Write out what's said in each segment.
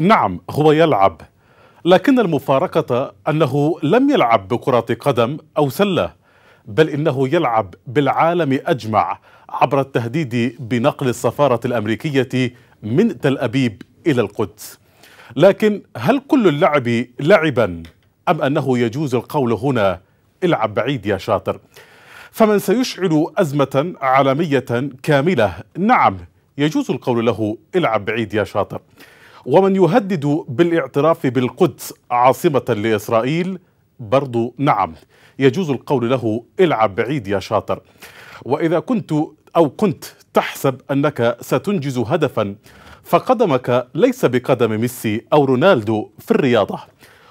نعم هو يلعب لكن المفارقة أنه لم يلعب بكرة قدم أو سلة بل إنه يلعب بالعالم أجمع عبر التهديد بنقل السفارة الأمريكية من تل أبيب إلى القدس لكن هل كل اللعب لعبا أم أنه يجوز القول هنا العب بعيد يا شاطر فمن سيشعل أزمة عالمية كاملة نعم يجوز القول له العب بعيد يا شاطر ومن يهدد بالاعتراف بالقدس عاصمة لإسرائيل برضو نعم يجوز القول له العب بعيد يا شاطر وإذا كنت أو كنت تحسب أنك ستنجز هدفا فقدمك ليس بقدم ميسي أو رونالدو في الرياضة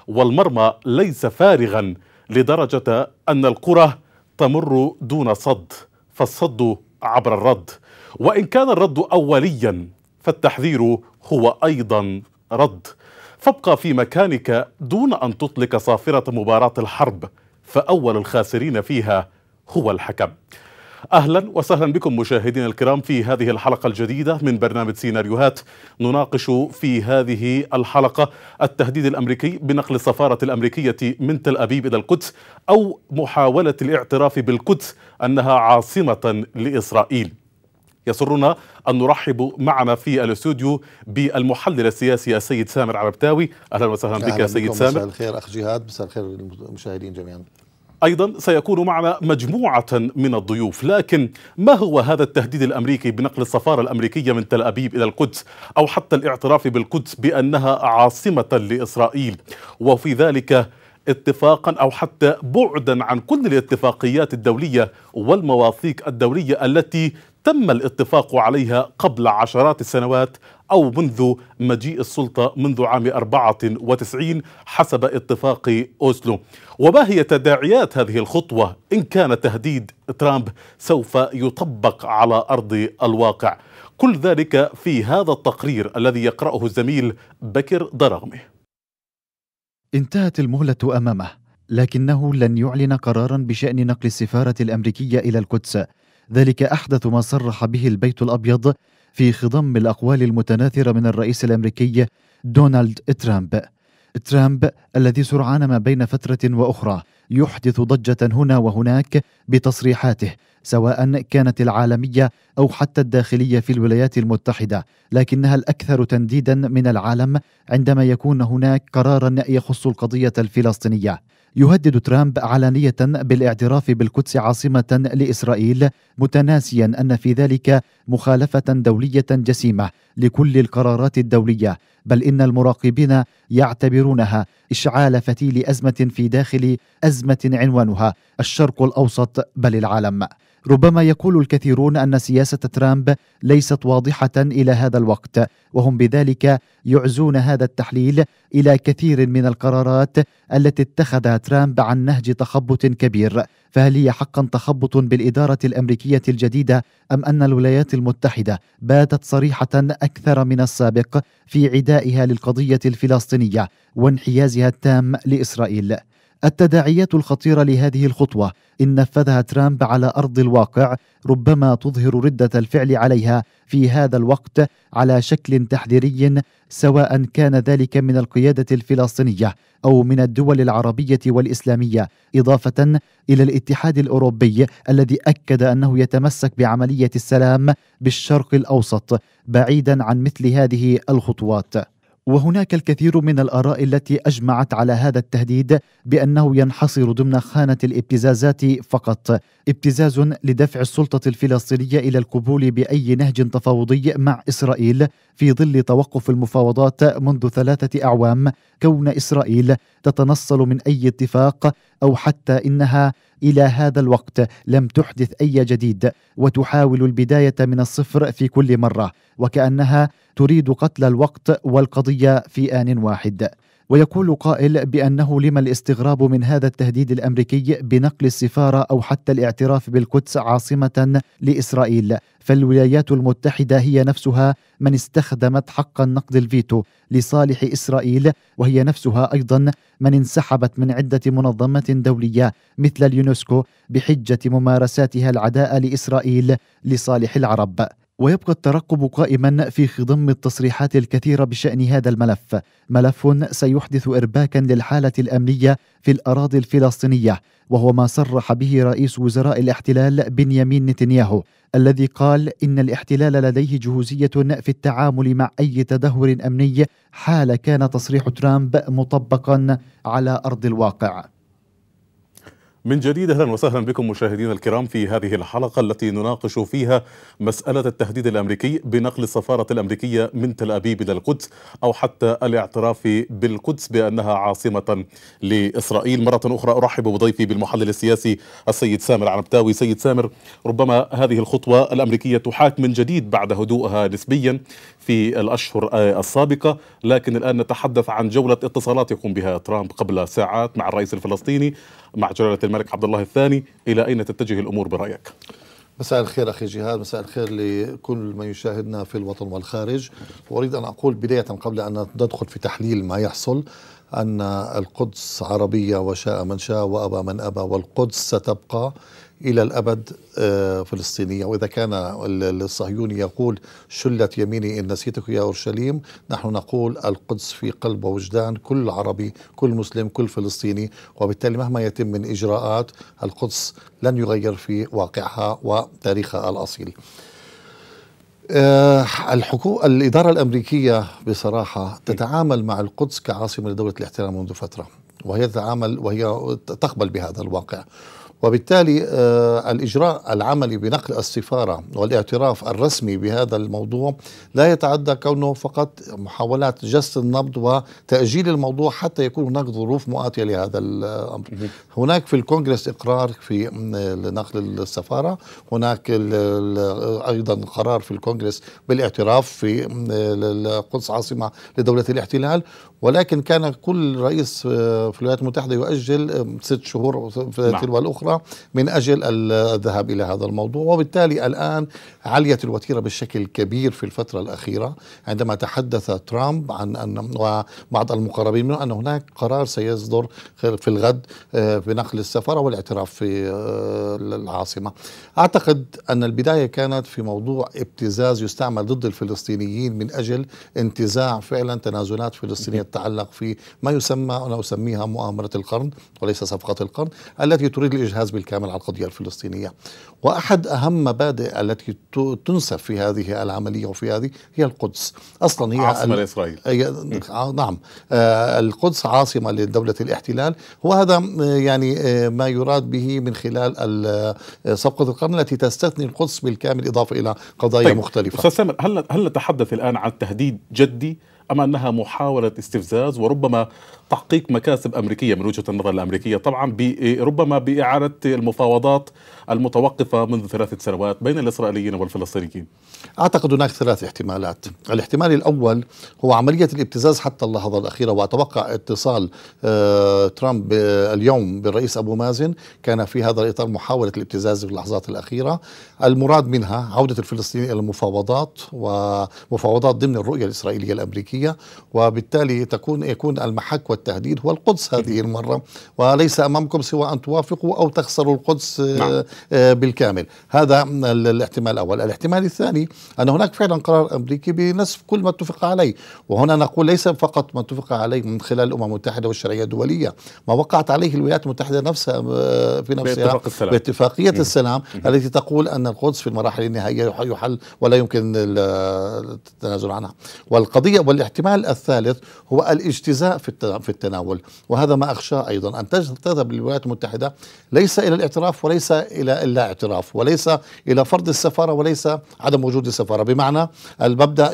والمرمى ليس فارغا لدرجة أن الكرة تمر دون صد فالصد عبر الرد وإن كان الرد أوليا فالتحذير هو أيضا رد فابقى في مكانك دون أن تطلق صافرة مباراة الحرب فأول الخاسرين فيها هو الحكم اهلا وسهلا بكم مشاهدينا الكرام في هذه الحلقه الجديده من برنامج سيناريوهات نناقش في هذه الحلقه التهديد الامريكي بنقل السفاره الامريكيه من تل ابيب الى القدس او محاوله الاعتراف بالقدس انها عاصمه لاسرائيل يسرنا أن نرحب معنا في الاستوديو بالمحلل السياسي السيد سامر عربتاوي أهلا وسهلا بك يا سيد سامر مساء الخير أخ جهاد مساء الخير للمشاهدين جميعا ايضا سيكون معنا مجموعه من الضيوف لكن ما هو هذا التهديد الامريكي بنقل السفاره الامريكيه من تل ابيب الى القدس او حتى الاعتراف بالقدس بانها عاصمه لاسرائيل وفي ذلك اتفاقا او حتى بعدا عن كل الاتفاقيات الدوليه والمواثيق الدوليه التي تم الاتفاق عليها قبل عشرات السنوات أو منذ مجيء السلطة منذ عام 94 حسب اتفاق أوسلو وما هي تداعيات هذه الخطوة إن كان تهديد ترامب سوف يطبق على أرض الواقع كل ذلك في هذا التقرير الذي يقرأه الزميل بكر ضرغمه انتهت المهلة أمامه لكنه لن يعلن قرارا بشأن نقل السفارة الأمريكية إلى القدس ذلك احدث ما صرح به البيت الابيض في خضم الاقوال المتناثره من الرئيس الامريكي دونالد ترامب. ترامب الذي سرعان ما بين فتره واخرى يحدث ضجه هنا وهناك بتصريحاته سواء كانت العالميه او حتى الداخليه في الولايات المتحده لكنها الاكثر تنديدا من العالم عندما يكون هناك قرارا يخص القضيه الفلسطينيه يهدد ترامب علانية بالاعتراف بالقدس عاصمة لإسرائيل متناسيا أن في ذلك مخالفة دولية جسيمة لكل القرارات الدولية بل إن المراقبين يعتبرونها إشعال فتيل أزمة في داخل أزمة عنوانها الشرق الأوسط بل العالم ربما يقول الكثيرون ان سياسه ترامب ليست واضحه الى هذا الوقت وهم بذلك يعزون هذا التحليل الى كثير من القرارات التي اتخذها ترامب عن نهج تخبط كبير فهل هي حقا تخبط بالاداره الامريكيه الجديده ام ان الولايات المتحده باتت صريحه اكثر من السابق في عدائها للقضيه الفلسطينيه وانحيازها التام لاسرائيل التداعيات الخطيره لهذه الخطوه ان نفذها ترامب على ارض الواقع ربما تظهر رده الفعل عليها في هذا الوقت على شكل تحذيري سواء كان ذلك من القياده الفلسطينيه او من الدول العربيه والاسلاميه اضافه الى الاتحاد الاوروبي الذي اكد انه يتمسك بعمليه السلام بالشرق الاوسط بعيدا عن مثل هذه الخطوات وهناك الكثير من الاراء التي اجمعت على هذا التهديد بانه ينحصر ضمن خانه الابتزازات فقط ابتزاز لدفع السلطه الفلسطينيه الى القبول باي نهج تفاوضي مع اسرائيل في ظل توقف المفاوضات منذ ثلاثه اعوام كون اسرائيل تتنصل من اي اتفاق او حتى انها الى هذا الوقت لم تحدث اي جديد وتحاول البدايه من الصفر في كل مره وكانها تريد قتل الوقت والقضيه في ان واحد ويقول قائل بأنه لما الاستغراب من هذا التهديد الأمريكي بنقل السفارة أو حتى الاعتراف بالقدس عاصمة لإسرائيل فالولايات المتحدة هي نفسها من استخدمت حق النقد الفيتو لصالح إسرائيل وهي نفسها أيضا من انسحبت من عدة منظمة دولية مثل اليونسكو بحجة ممارساتها العداء لإسرائيل لصالح العرب ويبقى الترقب قائما في خضم التصريحات الكثيره بشان هذا الملف، ملف سيحدث ارباكا للحاله الامنيه في الاراضي الفلسطينيه، وهو ما صرح به رئيس وزراء الاحتلال بنيامين نتنياهو، الذي قال ان الاحتلال لديه جهوزيه في التعامل مع اي تدهور امني حال كان تصريح ترامب مطبقا على ارض الواقع. من جديد اهلا وسهلا بكم مشاهدينا الكرام في هذه الحلقه التي نناقش فيها مساله التهديد الامريكي بنقل السفاره الامريكيه من تل ابيب الى القدس او حتى الاعتراف بالقدس بانها عاصمه لاسرائيل، مره اخرى ارحب بضيفي بالمحلل السياسي السيد سامر عنبتاوي، سيد سامر ربما هذه الخطوه الامريكيه تحاك من جديد بعد هدوءها نسبيا في الاشهر السابقه، لكن الان نتحدث عن جوله اتصالات يقوم بها ترامب قبل ساعات مع الرئيس الفلسطيني مع جلالة الملك عبد الله الثاني إلى أين تتجه الأمور برأيك؟ مساء الخير أخي جهاد مساء الخير لكل من يشاهدنا في الوطن والخارج أريد أن أقول بداية قبل أن ندخل في تحليل ما يحصل أن القدس عربية وشاء من شاء وأبى من أبى والقدس ستبقى إلى الأبد آه، فلسطينية وإذا كان الصهيوني يقول شلت يميني إن نسيتك يا أورشليم نحن نقول القدس في قلب ووجدان كل عربي كل مسلم كل فلسطيني وبالتالي مهما يتم من إجراءات القدس لن يغير في واقعها وتاريخها الأصيل آه، الحكومة الإدارة الأمريكية بصراحة تتعامل مع القدس كعاصمة لدولة الاحتلال منذ فترة وهي تتعامل وهي تقبل بهذا الواقع وبالتالي آه، الإجراء العملي بنقل السفارة والاعتراف الرسمي بهذا الموضوع لا يتعدى كونه فقط محاولات جس النبض وتأجيل الموضوع حتى يكون هناك ظروف مؤاتية لهذا الأمر هناك في الكونغرس إقرار في نقل السفارة هناك أيضا قرار في الكونغرس بالاعتراف في القدس عاصمة لدولة الاحتلال ولكن كان كل رئيس آه، في الولايات المتحدة يؤجل آه، ست شهور نعم. تلو الأخرى من أجل الذهاب إلى هذا الموضوع وبالتالي الآن عليت الوتيرة بشكل كبير في الفترة الأخيرة عندما تحدث ترامب عن أن وبعض المقربين منه أن هناك قرار سيصدر في الغد بنقل السفارة والاعتراف في آه، العاصمة أعتقد أن البداية كانت في موضوع ابتزاز يستعمل ضد الفلسطينيين من أجل انتزاع فعلا تنازلات فلسطينية تتعلق في ما يسمى أنا أسميها مؤامرة القرن وليس صفقة القرن التي تريد الإجهاد الجهاز بالكامل على القضية الفلسطينية وأحد أهم مبادئ التي تنسف في هذه العملية وفي هذه هي القدس أصلا هي عاصمة لإسرائيل نعم آه، القدس عاصمة لدولة الاحتلال وهذا يعني آه، ما يراد به من خلال آه، صفقة القرن التي تستثني القدس بالكامل إضافة إلى قضايا طيب. مختلفة أستاذ سامر هل, هل نتحدث الآن عن تهديد جدي أم أنها محاولة استفزاز وربما تحقيق مكاسب أمريكية من وجهة النظر الأمريكية طبعا إيه، ربما بإعادة المفاوضات المتوقفة منذ ثلاثة سنوات بين الإسرائيليين والفلسطينيين أعتقد هناك ثلاث احتمالات الاحتمال الأول هو عملية الابتزاز حتى اللحظة الأخيرة وأتوقع اتصال آه، ترامب آه، اليوم بالرئيس أبو مازن كان في هذا الإطار محاولة الابتزاز في اللحظات الأخيرة المراد منها عودة الفلسطينيين إلى المفاوضات ومفاوضات ضمن الرؤية الإسرائيلية الأمريكية الامريكيه وبالتالي تكون يكون المحك والتهديد هو القدس هذه المره وليس امامكم سوى ان توافقوا او تخسروا القدس آه، نعم. آه، بالكامل هذا الاحتمال الاول الاحتمال الثاني ان هناك فعلا قرار امريكي بنصف كل ما اتفق عليه وهنا نقول ليس فقط ما اتفق عليه من خلال الامم المتحده والشرعيه الدوليه ما وقعت عليه الولايات المتحده نفسها آه، في نفسها باتفاق السلام. باتفاقيه السلام التي تقول ان القدس في المراحل النهائيه يحل ولا يمكن التنازل عنها والقضيه الاحتمال الثالث هو الاجتزاء في التناول وهذا ما أخشاه أيضا أن تذهب الولايات المتحدة ليس إلى الاعتراف وليس إلى اللا اعتراف وليس إلى فرض السفارة وليس عدم وجود السفارة بمعنى المبدأ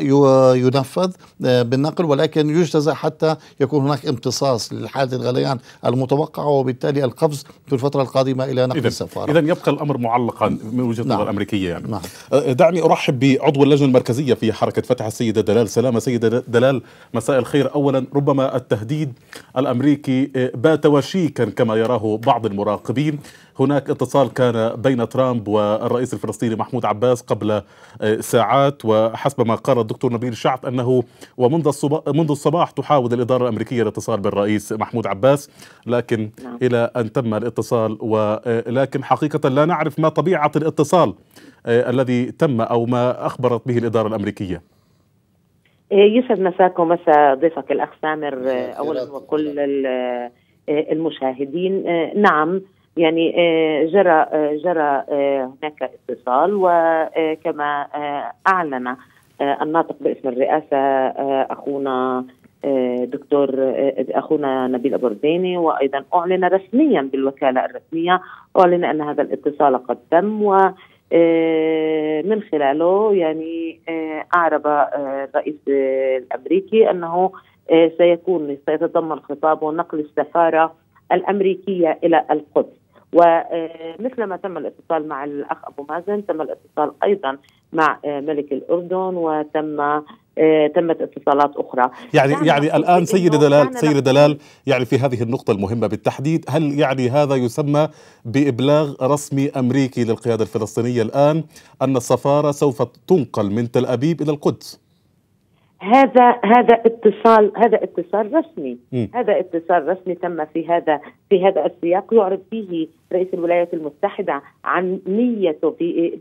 ينفذ آه، بالنقل ولكن يجتزى حتى يكون هناك امتصاص لحالة الغليان المتوقعة وبالتالي القفز في الفترة القادمة إلى نقل إذن السفارة إذا يبقى الأمر معلقا من وجهة نعم. نظر الأمريكية يعني نعم. آه، دعني أرحب بعضو اللجنة المركزية في حركة فتح السيدة دلال سلامة سيدة دلال خلال مساء الخير أولا ربما التهديد الأمريكي آه، بات وشيكا كما يراه بعض المراقبين هناك اتصال كان بين ترامب والرئيس الفلسطيني محمود عباس قبل آه، ساعات وحسب ما قال الدكتور نبيل شعث انه ومنذ الصباح منذ الصباح تحاول الاداره الامريكيه الاتصال بالرئيس محمود عباس لكن نعم. الى ان تم الاتصال ولكن آه، حقيقه لا نعرف ما طبيعه الاتصال الذي تم او ما اخبرت به الاداره الامريكيه إيه، يسعد مساك ومسا ضيفك الاخ سامر آه، اولا وكل آه، المشاهدين آه، نعم يعني جرى جرى هناك اتصال وكما اعلن الناطق باسم الرئاسه اخونا دكتور اخونا نبيل ابو رديني وايضا اعلن رسميا بالوكاله الرسميه اعلن ان هذا الاتصال قد تم و آه، من خلاله يعني آه، أعرب آه، الرئيس الأمريكي أنه سيكون سيتضمن خطابه نقل السفارة الأمريكية إلى القدس ومثل ما تم الاتصال مع الأخ أبو مازن تم الاتصال أيضا مع ملك الأردن وتم آه، تمت اتصالات اخرى يعني يعني الان سيد دلال سيد دلال يعني في هذه النقطه المهمه بالتحديد هل يعني هذا يسمى بابلاغ رسمي امريكي للقياده الفلسطينيه الان ان السفاره سوف تنقل من تل ابيب الى القدس هذا هذا اتصال هذا اتصال رسمي م. هذا اتصال رسمي تم في هذا في هذا السياق يعرب فيه رئيس الولايات المتحده عن نيته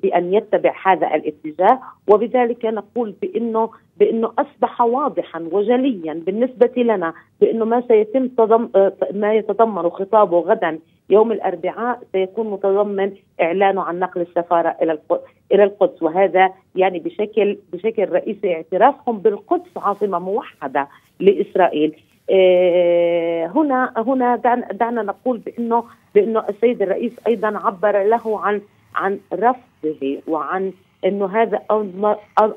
بان يتبع هذا الاتجاه وبذلك نقول بانه بانه اصبح واضحا وجليا بالنسبه لنا بانه ما سيتم ما يتضمن خطابه غدا يوم الاربعاء سيكون متضمن اعلانه عن نقل السفاره الى القدس الى القدس وهذا يعني بشكل بشكل رئيسي اعترافهم بالقدس عاصمه موحده لاسرائيل آه، هنا هنا دعنا, دعنا نقول بانه بانه السيد الرئيس ايضا عبر له عن عن رفضه وعن انه هذا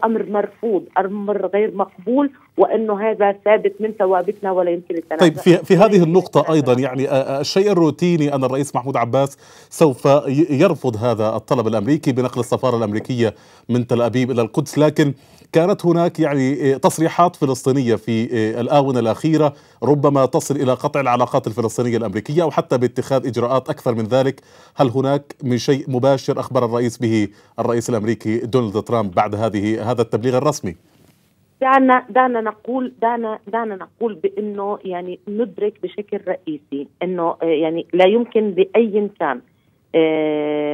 امر مرفوض امر غير مقبول وانه هذا ثابت من ثوابتنا ولا يمكن التنازل طيب في في هذه النقطه ايضا يعني الشيء الروتيني ان الرئيس محمود عباس سوف يرفض هذا الطلب الامريكي بنقل السفاره الامريكيه من تل ابيب الى القدس لكن كانت هناك يعني إيه، تصريحات فلسطينية في إيه، الآونة الأخيرة ربما تصل إلى قطع العلاقات الفلسطينية الأمريكية أو حتى باتخاذ إجراءات أكثر من ذلك هل هناك من شيء مباشر أخبر الرئيس به الرئيس الأمريكي دونالد ترامب بعد هذه هذا التبليغ الرسمي؟ دعنا دعنا نقول دعنا دعنا نقول بانه يعني ندرك بشكل رئيسي انه إيه، يعني لا يمكن لاي انسان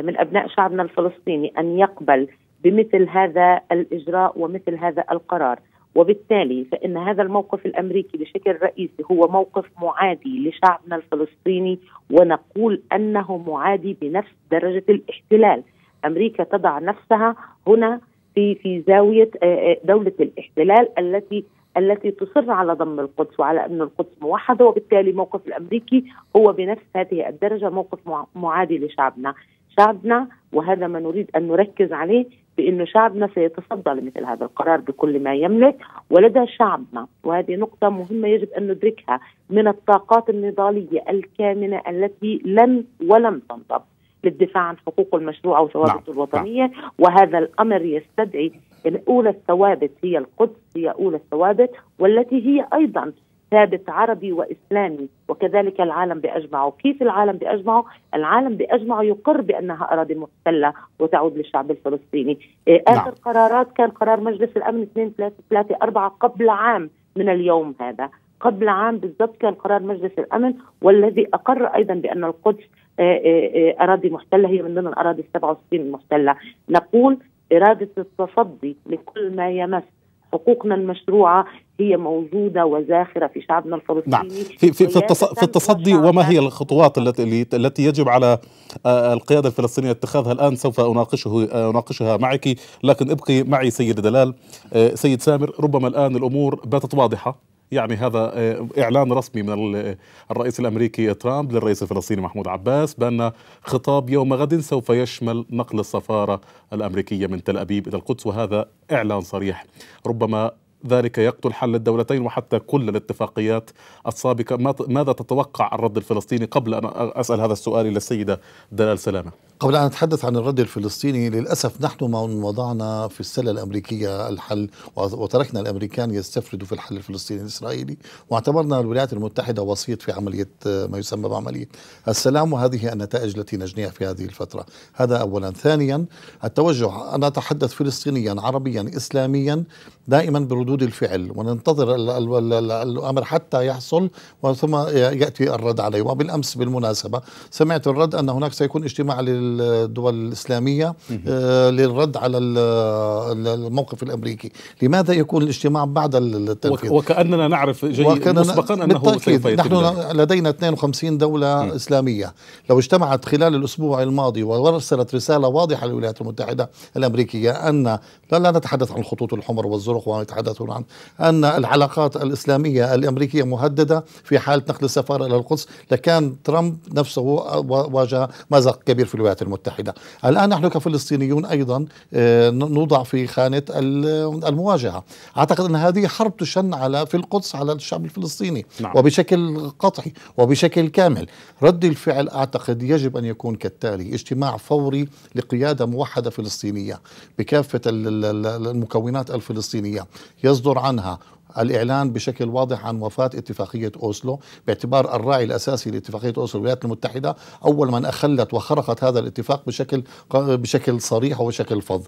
من ابناء شعبنا الفلسطيني ان يقبل بمثل هذا الاجراء ومثل هذا القرار وبالتالي فان هذا الموقف الامريكي بشكل رئيسي هو موقف معادي لشعبنا الفلسطيني ونقول انه معادي بنفس درجه الاحتلال امريكا تضع نفسها هنا في في زاويه آه، آه، دوله الاحتلال التي التي تصر على ضم القدس وعلى ان القدس موحده وبالتالي موقف الامريكي هو بنفس هذه الدرجه موقف معادي لشعبنا، شعبنا وهذا ما نريد ان نركز عليه بأنه شعبنا سيتصدى لمثل هذا القرار بكل ما يملك ولدى شعبنا وهذه نقطة مهمة يجب أن ندركها من الطاقات النضالية الكامنة التي لن ولم تنضب للدفاع عن حقوق المشروع وثوابته نعم. الوطنية نعم. وهذا الأمر يستدعي ان أولى الثوابت هي القدس هي أولى الثوابت والتي هي أيضا ثابت عربي واسلامي وكذلك العالم باجمعه، كيف العالم باجمعه؟ العالم باجمعه يقر بانها اراضي محتله وتعود للشعب الفلسطيني، إيه، اخر نعم. قرارات كان قرار مجلس الامن 4 قبل عام من اليوم هذا، قبل عام بالضبط كان قرار مجلس الامن والذي اقر ايضا بان القدس آه، آه، آه، اراضي محتله هي من ضمن الاراضي 67 المحتله، نقول اراده التصدي لكل ما يمس حقوقنا المشروعه هي موجوده وزاخره في شعبنا الفلسطيني نعم. في في في, التص... في التصدي وما هي الخطوات التي التي يجب على آه، القياده الفلسطينيه اتخاذها الان سوف اناقشه آه، اناقشها معك لكن ابقي معي سيد دلال آه، سيد سامر ربما الان الامور باتت واضحه يعني هذا آه، إعلان رسمي من الرئيس الأمريكي ترامب للرئيس الفلسطيني محمود عباس بأن خطاب يوم غد سوف يشمل نقل السفارة الأمريكية من تل أبيب إلى القدس وهذا إعلان صريح ربما ذلك يقتل حل الدولتين وحتى كل الاتفاقيات السابقة ماذا تتوقع الرد الفلسطيني قبل أن أسأل هذا السؤال إلى السيدة دلال سلامة قبل أن نتحدث عن الرد الفلسطيني للأسف نحن من وضعنا في السلة الأمريكية الحل وتركنا الأمريكان يستفردوا في الحل الفلسطيني الإسرائيلي واعتبرنا الولايات المتحدة وسيط في عملية ما يسمى بعملية السلام وهذه النتائج التي نجنيها في هذه الفترة هذا أولا ثانيا التوجه أنا أتحدث فلسطينيا عربيا إسلاميا دائما بردود الفعل وننتظر الأمر حتى يحصل ثم يأتي الرد عليه وبالأمس بالمناسبة سمعت الرد أن هناك سيكون اجتماع لل الدول الإسلامية آه، للرد على الموقف الأمريكي لماذا يكون الاجتماع بعد التنفيذ وكأننا نعرف جيد مسبقا أنه بالتأكيد نحن لدينا 52 دولة م. إسلامية لو اجتمعت خلال الأسبوع الماضي وارسلت رسالة واضحة للولايات المتحدة الأمريكية أن لا, لا نتحدث عن الخطوط الحمر والزرق ونتحدث عن أن العلاقات الإسلامية الأمريكية مهددة في حال نقل السفارة إلى القدس لكان ترامب نفسه واجه مزق كبير في الولايات الولايات المتحدة الآن نحن كفلسطينيون أيضا آه، نوضع في خانة المواجهة أعتقد أن هذه حرب تشن على في القدس على الشعب الفلسطيني نعم. وبشكل قطعي وبشكل كامل رد الفعل أعتقد يجب أن يكون كالتالي اجتماع فوري لقيادة موحدة فلسطينية بكافة المكونات الفلسطينية يصدر عنها الإعلان بشكل واضح عن وفاة اتفاقية أوسلو باعتبار الراعي الأساسي لاتفاقية أوسلو الولايات المتحدة أول من أخلت وخرقت هذا الاتفاق بشكل بشكل صريح وبشكل فظ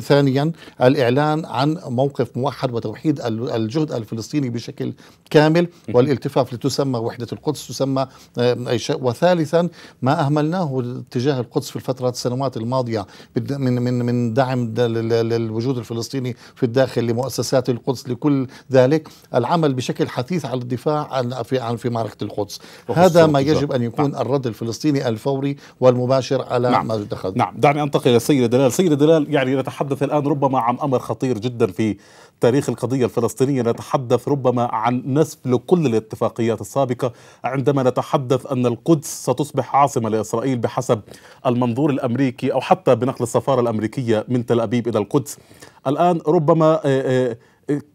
ثانيا الإعلان عن موقف موحد وتوحيد الجهد الفلسطيني بشكل كامل والالتفاف لتسمى وحدة القدس تسمى أي شيء وثالثا ما أهملناه تجاه القدس في الفترة السنوات الماضية من من من دعم للوجود الفلسطيني في الداخل لمؤسسات القدس لكل ذلك العمل بشكل حثيث على الدفاع عن في عن في معركه القدس هذا ما يجب ان نعم. يكون نعم. الرد الفلسطيني الفوري والمباشر على نعم. ما دخل نعم دعني انتقل الى السيد دلال سيد دلال يعني نتحدث الان ربما عن امر خطير جدا في تاريخ القضيه الفلسطينيه نتحدث ربما عن نسب لكل الاتفاقيات السابقه عندما نتحدث ان القدس ستصبح عاصمه لاسرائيل بحسب المنظور الامريكي او حتى بنقل السفاره الامريكيه من تل ابيب الى القدس الان ربما آه، آه،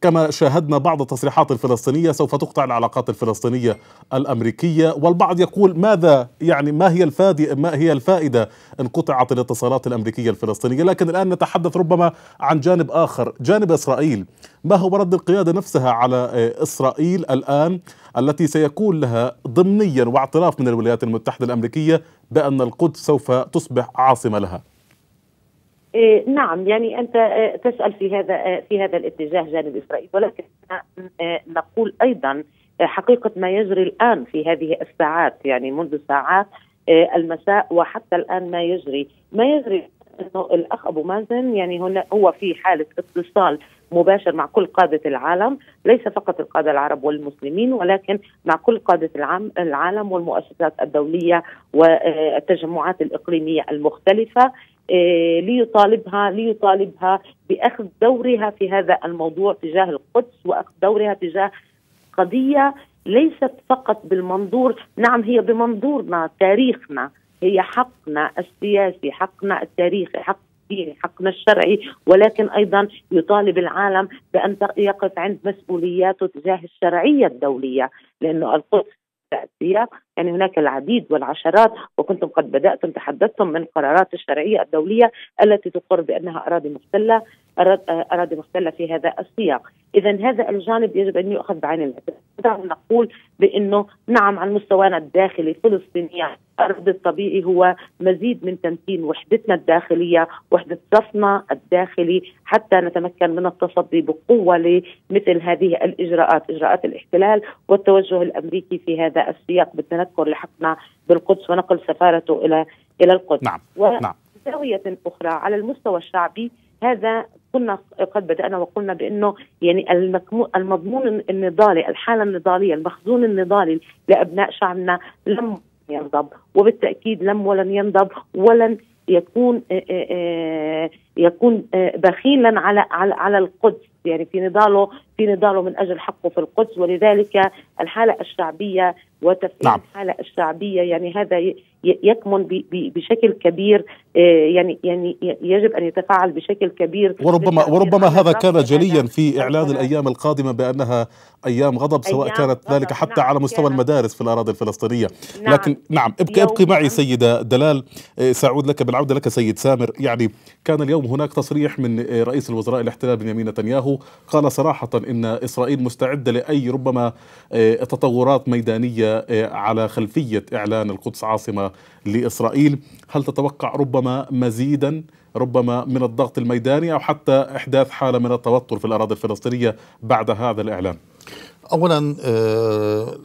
كما شاهدنا بعض التصريحات الفلسطينية سوف تقطع العلاقات الفلسطينية الأمريكية والبعض يقول ماذا يعني ما هي الفادي ما هي الفائدة إن قطعت الاتصالات الأمريكية الفلسطينية لكن الآن نتحدث ربما عن جانب آخر جانب إسرائيل ما هو رد القيادة نفسها على آه، إسرائيل الآن التي سيكون لها ضمنيا واعتراف من الولايات المتحدة الأمريكية بأن القدس سوف تصبح عاصمة لها إيه، نعم يعني انت آه، تسال في هذا آه، في هذا الاتجاه جانب اسرائيل ولكن آه، نقول ايضا حقيقه ما يجري الان في هذه الساعات يعني منذ ساعات المساء وحتى الان ما يجري ما يجري انه الاخ ابو مازن يعني هنا هو في حاله اتصال مباشر مع كل قادة العالم ليس فقط القادة العرب والمسلمين ولكن مع كل قادة العالم والمؤسسات الدولية والتجمعات الإقليمية المختلفة إيه، ليطالبها ليطالبها باخذ دورها في هذا الموضوع تجاه القدس واخذ دورها تجاه قضيه ليست فقط بالمنظور نعم هي بمنظورنا تاريخنا هي حقنا السياسي حقنا التاريخي حق الديني حقنا الشرعي ولكن ايضا يطالب العالم بان يقف عند مسؤولياته تجاه الشرعيه الدوليه لانه القدس تأثيرها يعني هناك العديد والعشرات وكنتم قد بدأتم تحدثتم من قرارات الشرعية الدولية التي تقر بأنها أراضي محتلة أراضي محتلة في هذا السياق إذا هذا الجانب يجب أن يؤخذ بعين الاعتبار نقول بأنه نعم على مستوانا الداخلي فلسطينيا الرد الطبيعي هو مزيد من تمكين وحدتنا الداخلية وحدة صفنا الداخلي حتى نتمكن من التصدي بقوة لمثل هذه الإجراءات إجراءات الاحتلال والتوجه الأمريكي في هذا السياق بالتنكر لحقنا بالقدس ونقل سفارته إلى إلى القدس نعم و... نعم زاوية أخرى على المستوى الشعبي هذا كنا قد بدانا وقلنا بانه يعني المضمون النضالي الحاله النضاليه المخزون النضالي لابناء شعبنا لم ينضب وبالتاكيد لم ولن ينضب ولن يكون آآ آه، آآ آه، آه، يكون آه، بخيلا على على على القدس يعني في نضاله في نضاله من اجل حقه في القدس ولذلك الحاله الشعبيه وتفعيل نعم. الحاله الشعبيه يعني هذا يكمن بشكل كبير آه، يعني يعني يجب ان يتفاعل بشكل كبير وربما وربما هذا كان جليا في اعلان الايام القادمه بانها ايام غضب سواء أيام كانت غضب. ذلك حتى نعم على مستوى المدارس في الاراضي الفلسطينيه نعم لكن نعم ابقي ابقي معي نعم. سيده دلال آه، ساعود لك بالعوده لك سيد سامر يعني كان اليوم هناك تصريح من رئيس الوزراء الاحتلال بنيامين نتنياهو قال صراحة إن إسرائيل مستعدة لأي ربما آه، تطورات ميدانية آه، على خلفية إعلان القدس عاصمة لإسرائيل هل تتوقع ربما مزيدا ربما من الضغط الميداني أو حتى إحداث حالة من التوتر في الأراضي الفلسطينية بعد هذا الإعلان؟ اولا آه،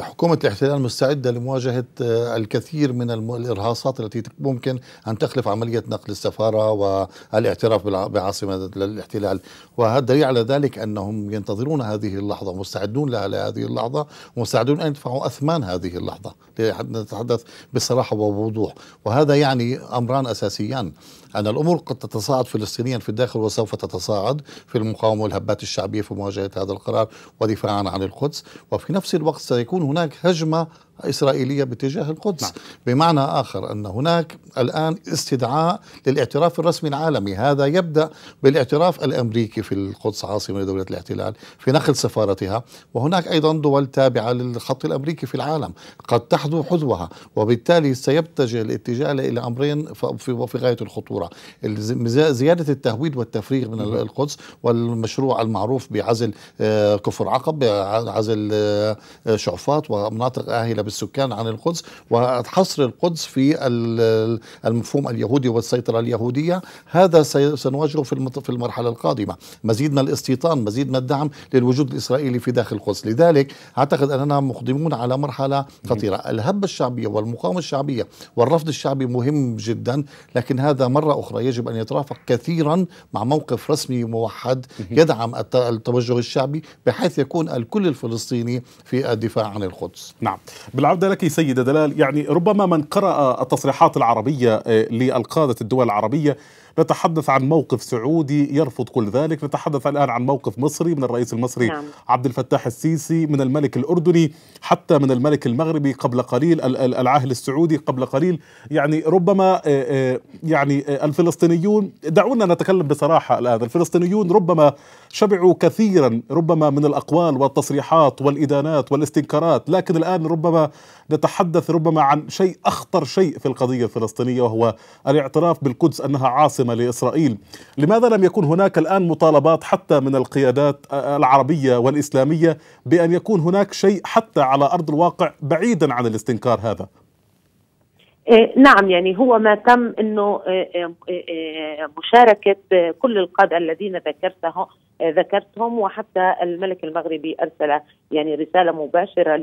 حكومه الاحتلال مستعده لمواجهه آه، الكثير من الارهاصات التي ممكن ان تخلف عمليه نقل السفاره والاعتراف بعاصمه الاحتلال دليل على ذلك انهم ينتظرون هذه اللحظه مستعدون لها لهذه اللحظه ومستعدون ان يدفعوا اثمان هذه اللحظه لنتحدث بصراحه وبوضوح وهذا يعني امران اساسيان أن الأمور قد تتصاعد فلسطينيا في الداخل وسوف تتصاعد في المقاومة والهبات الشعبية في مواجهة هذا القرار ودفاعا عن القدس وفي نفس الوقت سيكون هناك هجمة إسرائيلية باتجاه القدس نعم. بمعنى آخر أن هناك الآن استدعاء للاعتراف الرسمي العالمي هذا يبدأ بالاعتراف الأمريكي في القدس عاصمة لدولة الاحتلال في نقل سفارتها وهناك أيضا دول تابعة للخط الأمريكي في العالم قد تحذو حذوها وبالتالي سيتجه الاتجاه إلى أمرين في غاية الخطورة زيادة التهويد والتفريغ من نعم. القدس والمشروع المعروف بعزل آه، كفر عقب عزل آه، شعفات ومناطق آهلة بالسكان عن القدس وحصر القدس في المفهوم اليهودي والسيطرة اليهودية هذا سنواجهه في المرحلة القادمة مزيد من الاستيطان مزيد من الدعم للوجود الإسرائيلي في داخل القدس لذلك أعتقد أننا مقدمون على مرحلة خطيرة الهبة الشعبية والمقاومة الشعبية والرفض الشعبي مهم جدا لكن هذا مرة أخرى يجب أن يترافق كثيرا مع موقف رسمي موحد يدعم التوجه الشعبي بحيث يكون الكل الفلسطيني في الدفاع عن القدس نعم بالعودة لك سيدة دلال يعني ربما من قرأ التصريحات العربية آه، للقادة الدول العربية نتحدث عن موقف سعودي يرفض كل ذلك نتحدث الآن عن موقف مصري من الرئيس المصري نعم. عبد الفتاح السيسي من الملك الأردني حتى من الملك المغربي قبل قليل العاهل السعودي قبل قليل يعني ربما آه، آه، يعني الفلسطينيون دعونا نتكلم بصراحة الآن الفلسطينيون ربما شبعوا كثيرا ربما من الاقوال والتصريحات والادانات والاستنكارات لكن الان ربما نتحدث ربما عن شيء اخطر شيء في القضيه الفلسطينيه وهو الاعتراف بالقدس انها عاصمه لاسرائيل لماذا لم يكن هناك الان مطالبات حتى من القيادات العربيه والاسلاميه بان يكون هناك شيء حتى على ارض الواقع بعيدا عن الاستنكار هذا إيه، نعم يعني هو ما تم انه إيه، إيه، مشاركه كل القاده الذين ذكرته ذكرتهم وحتى الملك المغربي ارسل يعني رساله مباشره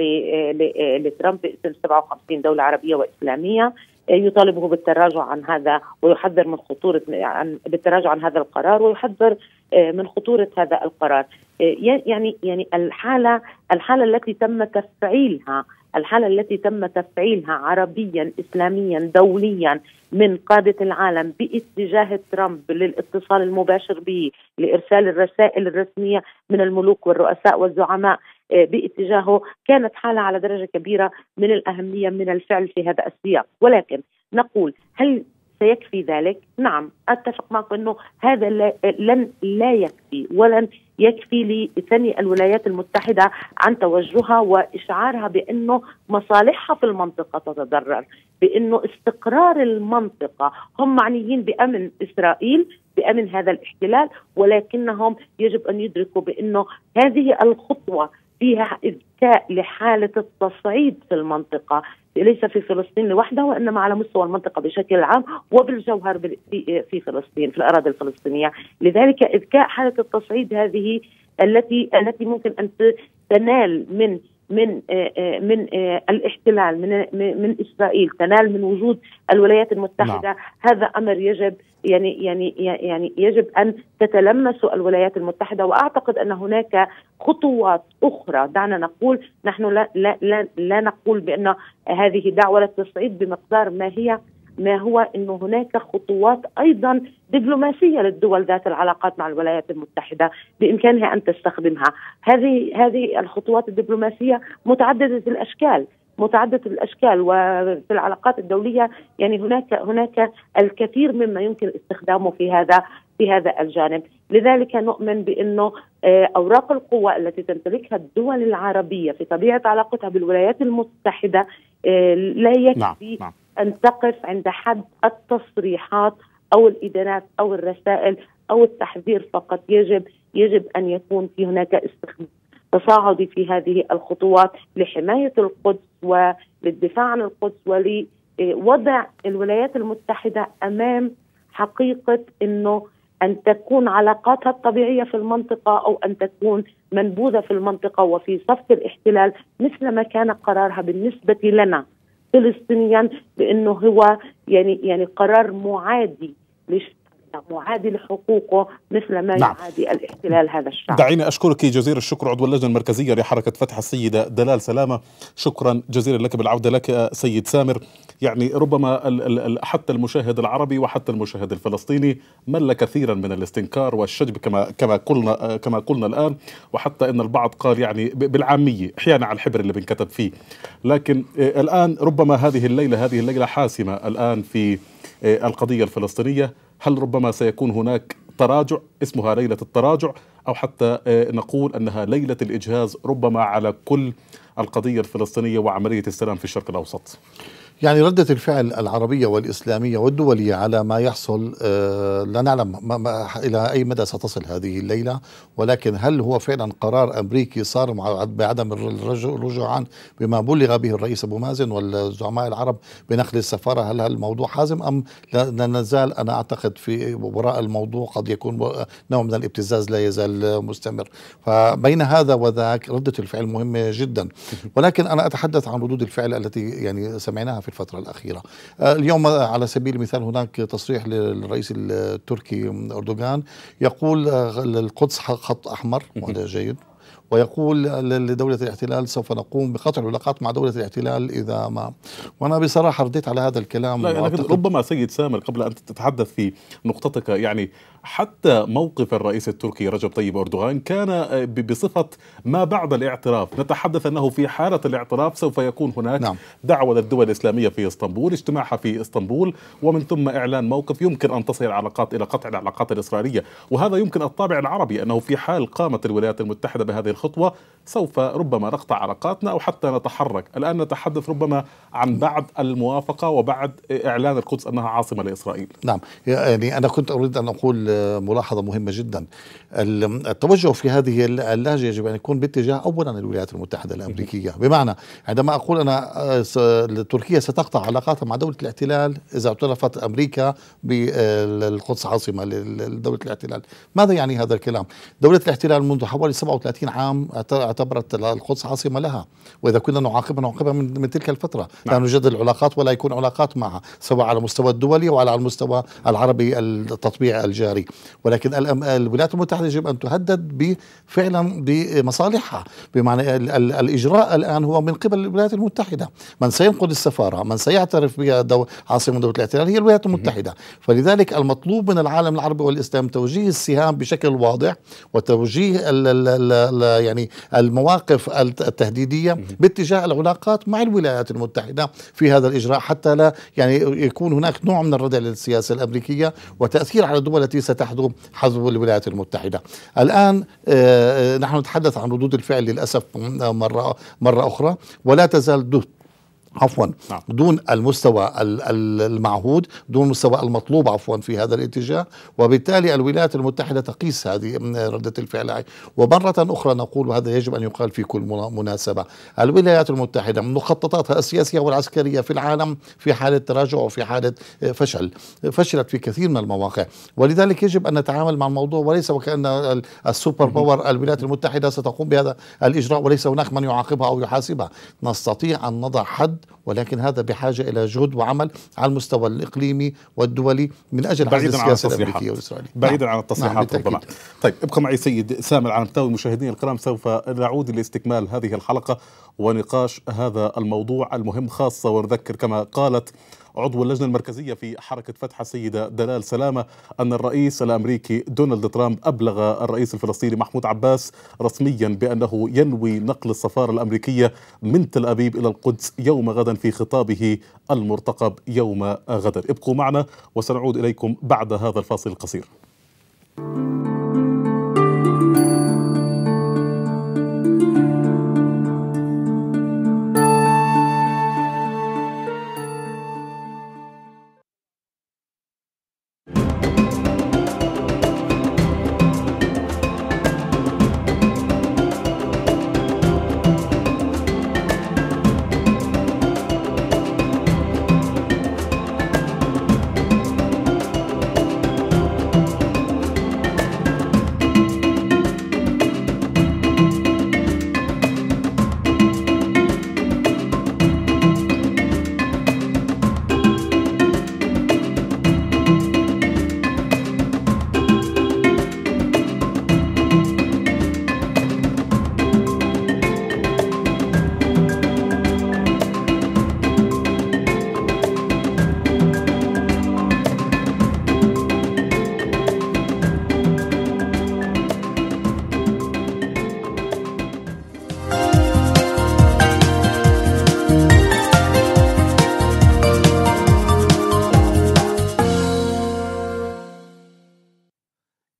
لترامب باسم 57 دوله عربيه واسلاميه يطالبه بالتراجع عن هذا ويحذر من خطوره عن بالتراجع عن هذا القرار ويحذر من خطوره هذا القرار يعني يعني الحاله الحاله التي تم تفعيلها الحالة التي تم تفعيلها عربيا إسلاميا دوليا من قادة العالم باتجاه ترامب للاتصال المباشر به لإرسال الرسائل الرسمية من الملوك والرؤساء والزعماء آه، باتجاهه كانت حالة على درجة كبيرة من الأهمية من الفعل في هذا السياق ولكن نقول هل سيكفي ذلك؟ نعم اتفق معك انه هذا لا لن لا يكفي ولن يكفي لثني الولايات المتحدة عن توجهها وإشعارها بأنه مصالحها في المنطقة تتضرر بأنه استقرار المنطقة هم معنيين بأمن إسرائيل بأمن هذا الاحتلال ولكنهم يجب أن يدركوا بأنه هذه الخطوة فيها إذكاء لحالة التصعيد في المنطقة ليس في فلسطين لوحدها وإنما على مستوى المنطقة بشكل عام وبالجوهر في فلسطين في الأراضي الفلسطينية لذلك إذكاء حالة التصعيد هذه التي التي ممكن أن تنال من من آه، آه، من آه، الاحتلال من من اسرائيل تنال من وجود الولايات المتحده لا. نعم. هذا امر يجب يعني يعني يعني يجب ان تتلمسه الولايات المتحده واعتقد ان هناك خطوات اخرى دعنا نقول نحن لا لا لا, لا نقول بان هذه دعوه للتصعيد بمقدار ما هي ما هو انه هناك خطوات ايضا دبلوماسيه للدول ذات العلاقات مع الولايات المتحده بامكانها ان تستخدمها هذه هذه الخطوات الدبلوماسيه متعدده الاشكال متعدده الاشكال وفي العلاقات الدوليه يعني هناك هناك الكثير مما يمكن استخدامه في هذا في هذا الجانب لذلك نؤمن بانه آه، اوراق القوة التي تمتلكها الدول العربيه في طبيعه علاقتها بالولايات المتحده آه، لا يكفي نعم،, نعم. ان تقف عند حد التصريحات او الادانات او الرسائل او التحذير فقط يجب يجب ان يكون في هناك استخدام تصاعدي في هذه الخطوات لحمايه القدس وللدفاع عن القدس ولوضع الولايات المتحده امام حقيقه انه أن تكون علاقاتها الطبيعية في المنطقة أو أن تكون منبوذة في المنطقة وفي صف الاحتلال مثل ما كان قرارها بالنسبة لنا فلسطينيا بأنه هو يعني يعني قرار معادي معادي لحقوقه مثل ما نعم. يعادي الاحتلال هذا الشعب دعيني أشكرك جزيل الشكر عضو اللجنة المركزية لحركة فتح السيدة دلال سلامة شكرا جزيلا لك بالعودة لك سيد سامر يعني ربما حتى المشاهد العربي وحتى المشاهد الفلسطيني مل كثيرا من الاستنكار والشجب كما كما قلنا كما قلنا الان وحتى ان البعض قال يعني بالعاميه احيانا على الحبر اللي بنكتب فيه لكن آه، الان ربما هذه الليله هذه الليله حاسمه الان في آه، القضيه الفلسطينيه هل ربما سيكون هناك تراجع اسمها ليلة التراجع أو حتى آه، نقول أنها ليلة الإجهاز ربما على كل القضية الفلسطينية وعملية السلام في الشرق الأوسط يعني ردة الفعل العربية والإسلامية والدولية على ما يحصل آه، لا نعلم ما ما إلى أي مدى ستصل هذه الليلة ولكن هل هو فعلا قرار أمريكي صار بعدم الرجوع عن بما بلغ به الرئيس أبو مازن والزعماء العرب بنقل السفارة هل هذا الموضوع حازم أم لا نزال أنا أعتقد في وراء الموضوع قد يكون نوع من الابتزاز لا يزال مستمر فبين هذا وذاك ردة الفعل مهمة جدا ولكن أنا أتحدث عن ردود الفعل التي يعني سمعناها في الفترة الأخيرة آه، اليوم على سبيل المثال هناك تصريح للرئيس التركي أردوغان يقول آه، القدس خط أحمر وهذا جيد ويقول لدولة الاحتلال سوف نقوم بقطع العلاقات مع دولة الاحتلال إذا ما وأنا بصراحة رديت على هذا الكلام لا يعني لكن ربما سيد سامر قبل أن تتحدث في نقطتك يعني حتى موقف الرئيس التركي رجب طيب أردوغان كان آه، بصفة ما بعد الاعتراف نتحدث أنه في حالة الاعتراف سوف يكون هناك نعم. دعوة للدول الإسلامية في اسطنبول اجتماعها في اسطنبول ومن ثم إعلان موقف يمكن أن تصل العلاقات إلى قطع العلاقات الإسرائيلية وهذا يمكن الطابع العربي أنه في حال قامت الولايات المتحدة بهذه الخطوة سوف ربما نقطع علاقاتنا أو حتى نتحرك الآن نتحدث ربما عن بعد الموافقة وبعد إعلان القدس أنها عاصمة لإسرائيل نعم يعني أنا كنت أريد أن أقول ملاحظة مهمة جدا التوجه في هذه اللهجة يجب أن يكون باتجاه أولا الولايات المتحدة الأمريكية بمعنى عندما أقول أنا آه، تركيا ستقطع علاقاتها مع دولة الاحتلال إذا اعترفت أمريكا بالقدس عاصمة لدولة الاحتلال ماذا يعني هذا الكلام؟ دولة الاحتلال منذ حوالي 37 عام اعتبرت القدس عاصمة لها وإذا كنا نعاقبها نعاقبها من, من تلك الفترة نعم. لا نجدد العلاقات ولا يكون علاقات معها سواء على المستوى الدولي وعلى المستوى العربي التطبيع الجاري الدولي ولكن الولايات المتحدة يجب أن تهدد فعلا بمصالحها بمعنى الإجراء الآن هو من قبل الولايات المتحدة من سينقل السفارة من سيعترف بها عاصمة دولة الاحتلال هي الولايات المتحدة فلذلك المطلوب من العالم العربي والإسلام توجيه السهام بشكل واضح وتوجيه ال ال ال يعني المواقف التهديدية باتجاه العلاقات مع الولايات المتحدة في هذا الإجراء حتى لا يعني يكون هناك نوع من الردع للسياسة الأمريكية وتأثير على الدول التي ستحضر حذو الولايات المتحدة الآن آه، آه، نحن نتحدث عن ردود الفعل للأسف آه، مرة, مرة أخرى ولا تزال عفوا نعم. دون المستوى المعهود دون المستوى المطلوب عفوا في هذا الاتجاه وبالتالي الولايات المتحدة تقيس هذه ردة الفعل ومرة أخرى نقول وهذا يجب أن يقال في كل مناسبة الولايات المتحدة مخططاتها السياسية والعسكرية في العالم في حالة تراجع وفي حالة فشل فشلت في كثير من المواقع ولذلك يجب أن نتعامل مع الموضوع وليس وكأن السوبر باور الولايات المتحدة ستقوم بهذا الإجراء وليس هناك من يعاقبها أو يحاسبها نستطيع أن نضع حد ولكن هذا بحاجة إلى جهد وعمل على المستوى الإقليمي والدولي من أجل بعيدا السياسة عن الأمريكية والإسرائيلية بعيدا نعم. عن التصريحات نعم ربما طيب ابقى معي سيد سامي العنبتاوي مشاهدينا الكرام سوف نعود لاستكمال هذه الحلقة ونقاش هذا الموضوع المهم خاصة ونذكر كما قالت عضو اللجنة المركزية في حركة فتح السيدة دلال سلامة أن الرئيس الأمريكي دونالد ترامب أبلغ الرئيس الفلسطيني محمود عباس رسميا بأنه ينوي نقل السفارة الأمريكية من تل أبيب إلى القدس يوم غدا في خطابه المرتقب يوم غدا ابقوا معنا وسنعود إليكم بعد هذا الفاصل القصير thank you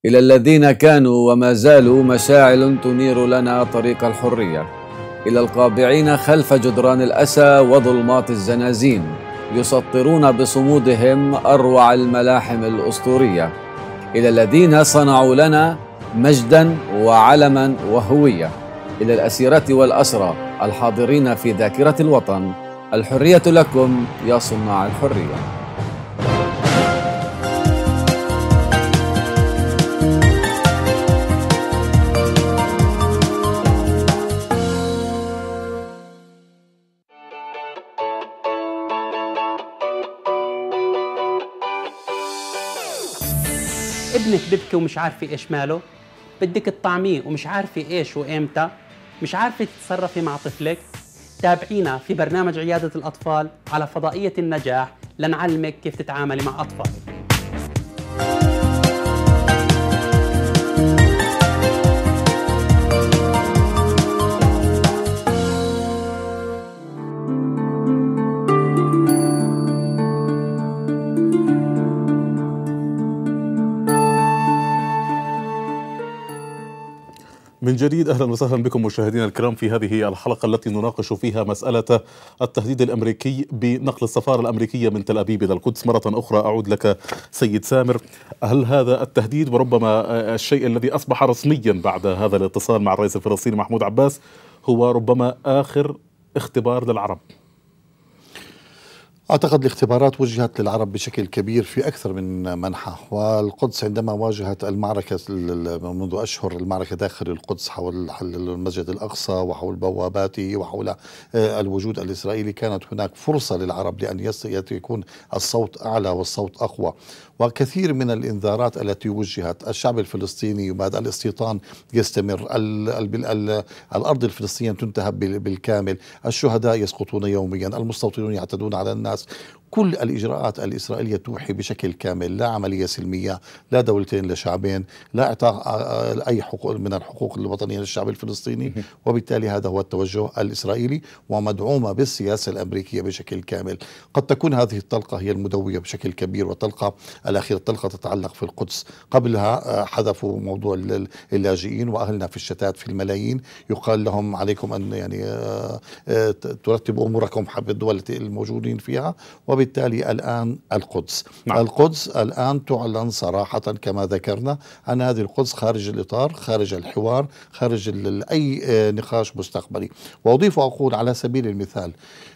إلى الذين كانوا وما زالوا مشاعل تنير لنا طريق الحرية إلى القابعين خلف جدران الأسى وظلمات الزنازين يسطرون بصمودهم أروع الملاحم الأسطورية إلى الذين صنعوا لنا مجدا وعلما وهوية إلى الأسيرة والأسرى الحاضرين في ذاكرة الوطن الحرية لكم يا صناع الحرية بدك دبكه ومش عارفه ايش ماله بدك تطعميه ومش عارفه ايش وامتى مش عارفه تتصرفي مع طفلك تابعينا في برنامج عياده الاطفال على فضائيه النجاح لنعلمك كيف تتعاملي مع اطفالك من جديد اهلا وسهلا بكم مشاهدينا الكرام في هذه الحلقه التي نناقش فيها مساله التهديد الامريكي بنقل السفاره الامريكيه من تل ابيب الى القدس مره اخرى اعود لك سيد سامر هل هذا التهديد وربما الشيء الذي اصبح رسميا بعد هذا الاتصال مع الرئيس الفلسطيني محمود عباس هو ربما اخر اختبار للعرب أعتقد الاختبارات وجهت للعرب بشكل كبير في أكثر من منحى والقدس عندما واجهت المعركة منذ أشهر المعركة داخل القدس حول المسجد الأقصى وحول بواباته وحول آه، الوجود الإسرائيلي كانت هناك فرصة للعرب لأن يكون الصوت أعلى والصوت أقوى وكثير من الانذارات التي وجهت الشعب الفلسطيني بعد الاستيطان يستمر الارض الفلسطينيه تنتهب بالكامل الشهداء يسقطون يوميا المستوطنون يعتدون على الناس كل الإجراءات الإسرائيلية توحي بشكل كامل لا عملية سلمية لا دولتين لشعبين لا إعطاء آه، أي حقوق من الحقوق الوطنية للشعب الفلسطيني وبالتالي هذا هو التوجه الإسرائيلي ومدعومة بالسياسة الأمريكية بشكل كامل قد تكون هذه الطلقة هي المدوية بشكل كبير والطلقة الأخيرة الطلقة تتعلق في القدس قبلها آه، حذفوا موضوع اللاجئين وأهلنا في الشتات في الملايين يقال لهم عليكم أن يعني آه، ترتبوا أموركم حب الدول الموجودين فيها وب وبالتالي الآن القدس نعم. القدس الآن تعلن صراحة كما ذكرنا أن هذه القدس خارج الإطار خارج الحوار خارج أي آه، نقاش مستقبلي وأضيف وأقول على سبيل المثال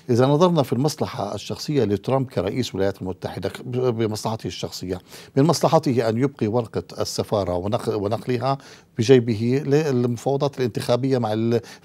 إذا نظرنا في المصلحة الشخصية لترامب كرئيس الولايات المتحدة بمصلحته الشخصية من مصلحته أن يبقي ورقة السفارة ونقلها بجيبه للمفاوضات الانتخابية مع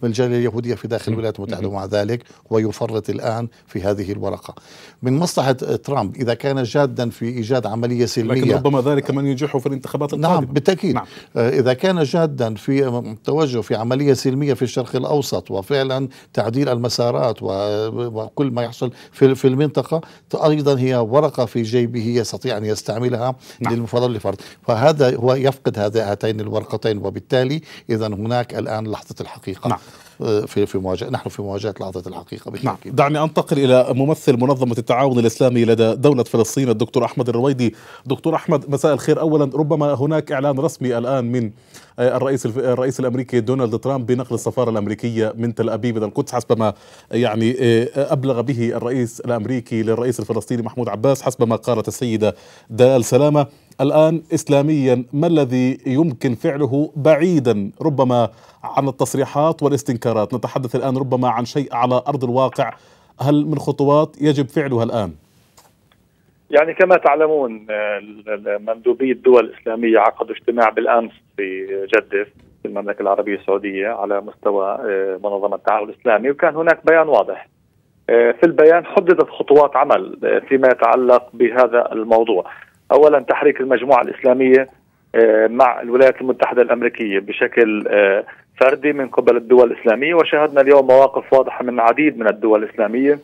الجالية اليهودية في داخل الولايات المتحدة ومع ذلك ويفرط الآن في هذه الورقة من مصلحة ترامب إذا كان جادا في إيجاد عملية سلمية لكن ربما ذلك من ينجحه في الانتخابات نعم، القادمة نعم بالتأكيد نعم. آه، إذا كان جادا في التوجه في عملية سلمية في الشرق الأوسط وفعلا تعديل المسارات وكل ما يحصل في, المنطقة أيضا هي ورقة في جيبه يستطيع أن يستعملها نعم. للمفاضلة لفرض فهذا هو يفقد هذا هاتين الورقتين وبالتالي إذا هناك الآن لحظة الحقيقة نعم. في في مواجهه نحن في مواجهه لحظه الحقيقه بالتأكيد. نعم دعني انتقل الى ممثل منظمه التعاون الاسلامي لدى دوله فلسطين الدكتور احمد الرويدي دكتور احمد مساء الخير اولا ربما هناك اعلان رسمي الان من آه، الرئيس الرئيس الامريكي دونالد ترامب بنقل السفاره الامريكيه من تل ابيب الى القدس حسب ما يعني آه، ابلغ به الرئيس الامريكي للرئيس الفلسطيني محمود عباس حسب ما قالت السيده دلال سلامه الآن إسلاميا ما الذي يمكن فعله بعيدا ربما عن التصريحات والاستنكارات نتحدث الآن ربما عن شيء على أرض الواقع هل من خطوات يجب فعلها الآن؟ يعني كما تعلمون مندوبي الدول الإسلامية عقدوا اجتماع بالأمس في جدة في المملكة العربية السعودية على مستوى آه، منظمة التعاون الإسلامي وكان هناك بيان واضح آه، في البيان حددت خطوات عمل آه، فيما يتعلق بهذا الموضوع اولا تحريك المجموعه الاسلاميه آه، مع الولايات المتحده الامريكيه بشكل آه، فردي من قبل الدول الاسلاميه وشاهدنا اليوم مواقف واضحه من عديد من الدول الاسلاميه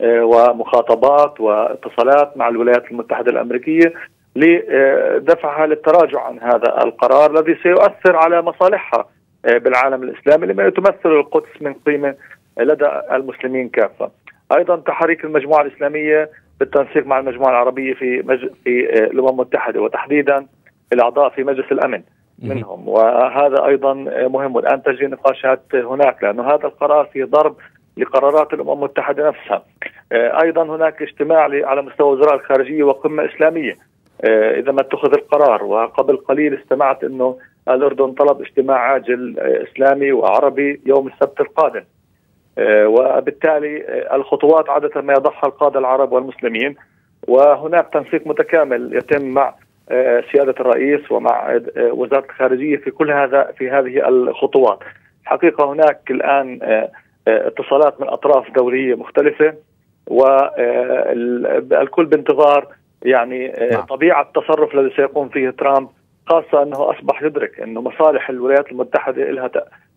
آه، ومخاطبات واتصالات مع الولايات المتحده الامريكيه لدفعها للتراجع عن هذا القرار الذي سيؤثر على مصالحها بالعالم الاسلامي لما تمثل القدس من قيمه لدى المسلمين كافه. ايضا تحريك المجموعه الاسلاميه بالتنسيق مع المجموعه العربيه في مج... في آه، الامم المتحده وتحديدا الاعضاء في مجلس الامن منهم وهذا ايضا آه، مهم والان تجري نقاشات هناك لانه هذا القرار فيه ضرب لقرارات الامم المتحده نفسها. آه، ايضا هناك اجتماع على مستوى وزراء الخارجيه وقمه اسلاميه اذا ما اتخذ القرار وقبل قليل استمعت انه الاردن طلب اجتماع عاجل اسلامي وعربي يوم السبت القادم. آه، وبالتالي آه، الخطوات عادة ما يضعها القادة العرب والمسلمين وهناك تنسيق متكامل يتم مع آه، سيادة الرئيس ومع وزارة الخارجية في كل هذا في هذه الخطوات حقيقة هناك الآن اتصالات من أطراف دولية مختلفة والكل بانتظار يعني نعم. طبيعة التصرف الذي سيقوم فيه ترامب خاصة أنه أصبح يدرك أنه مصالح الولايات المتحدة لها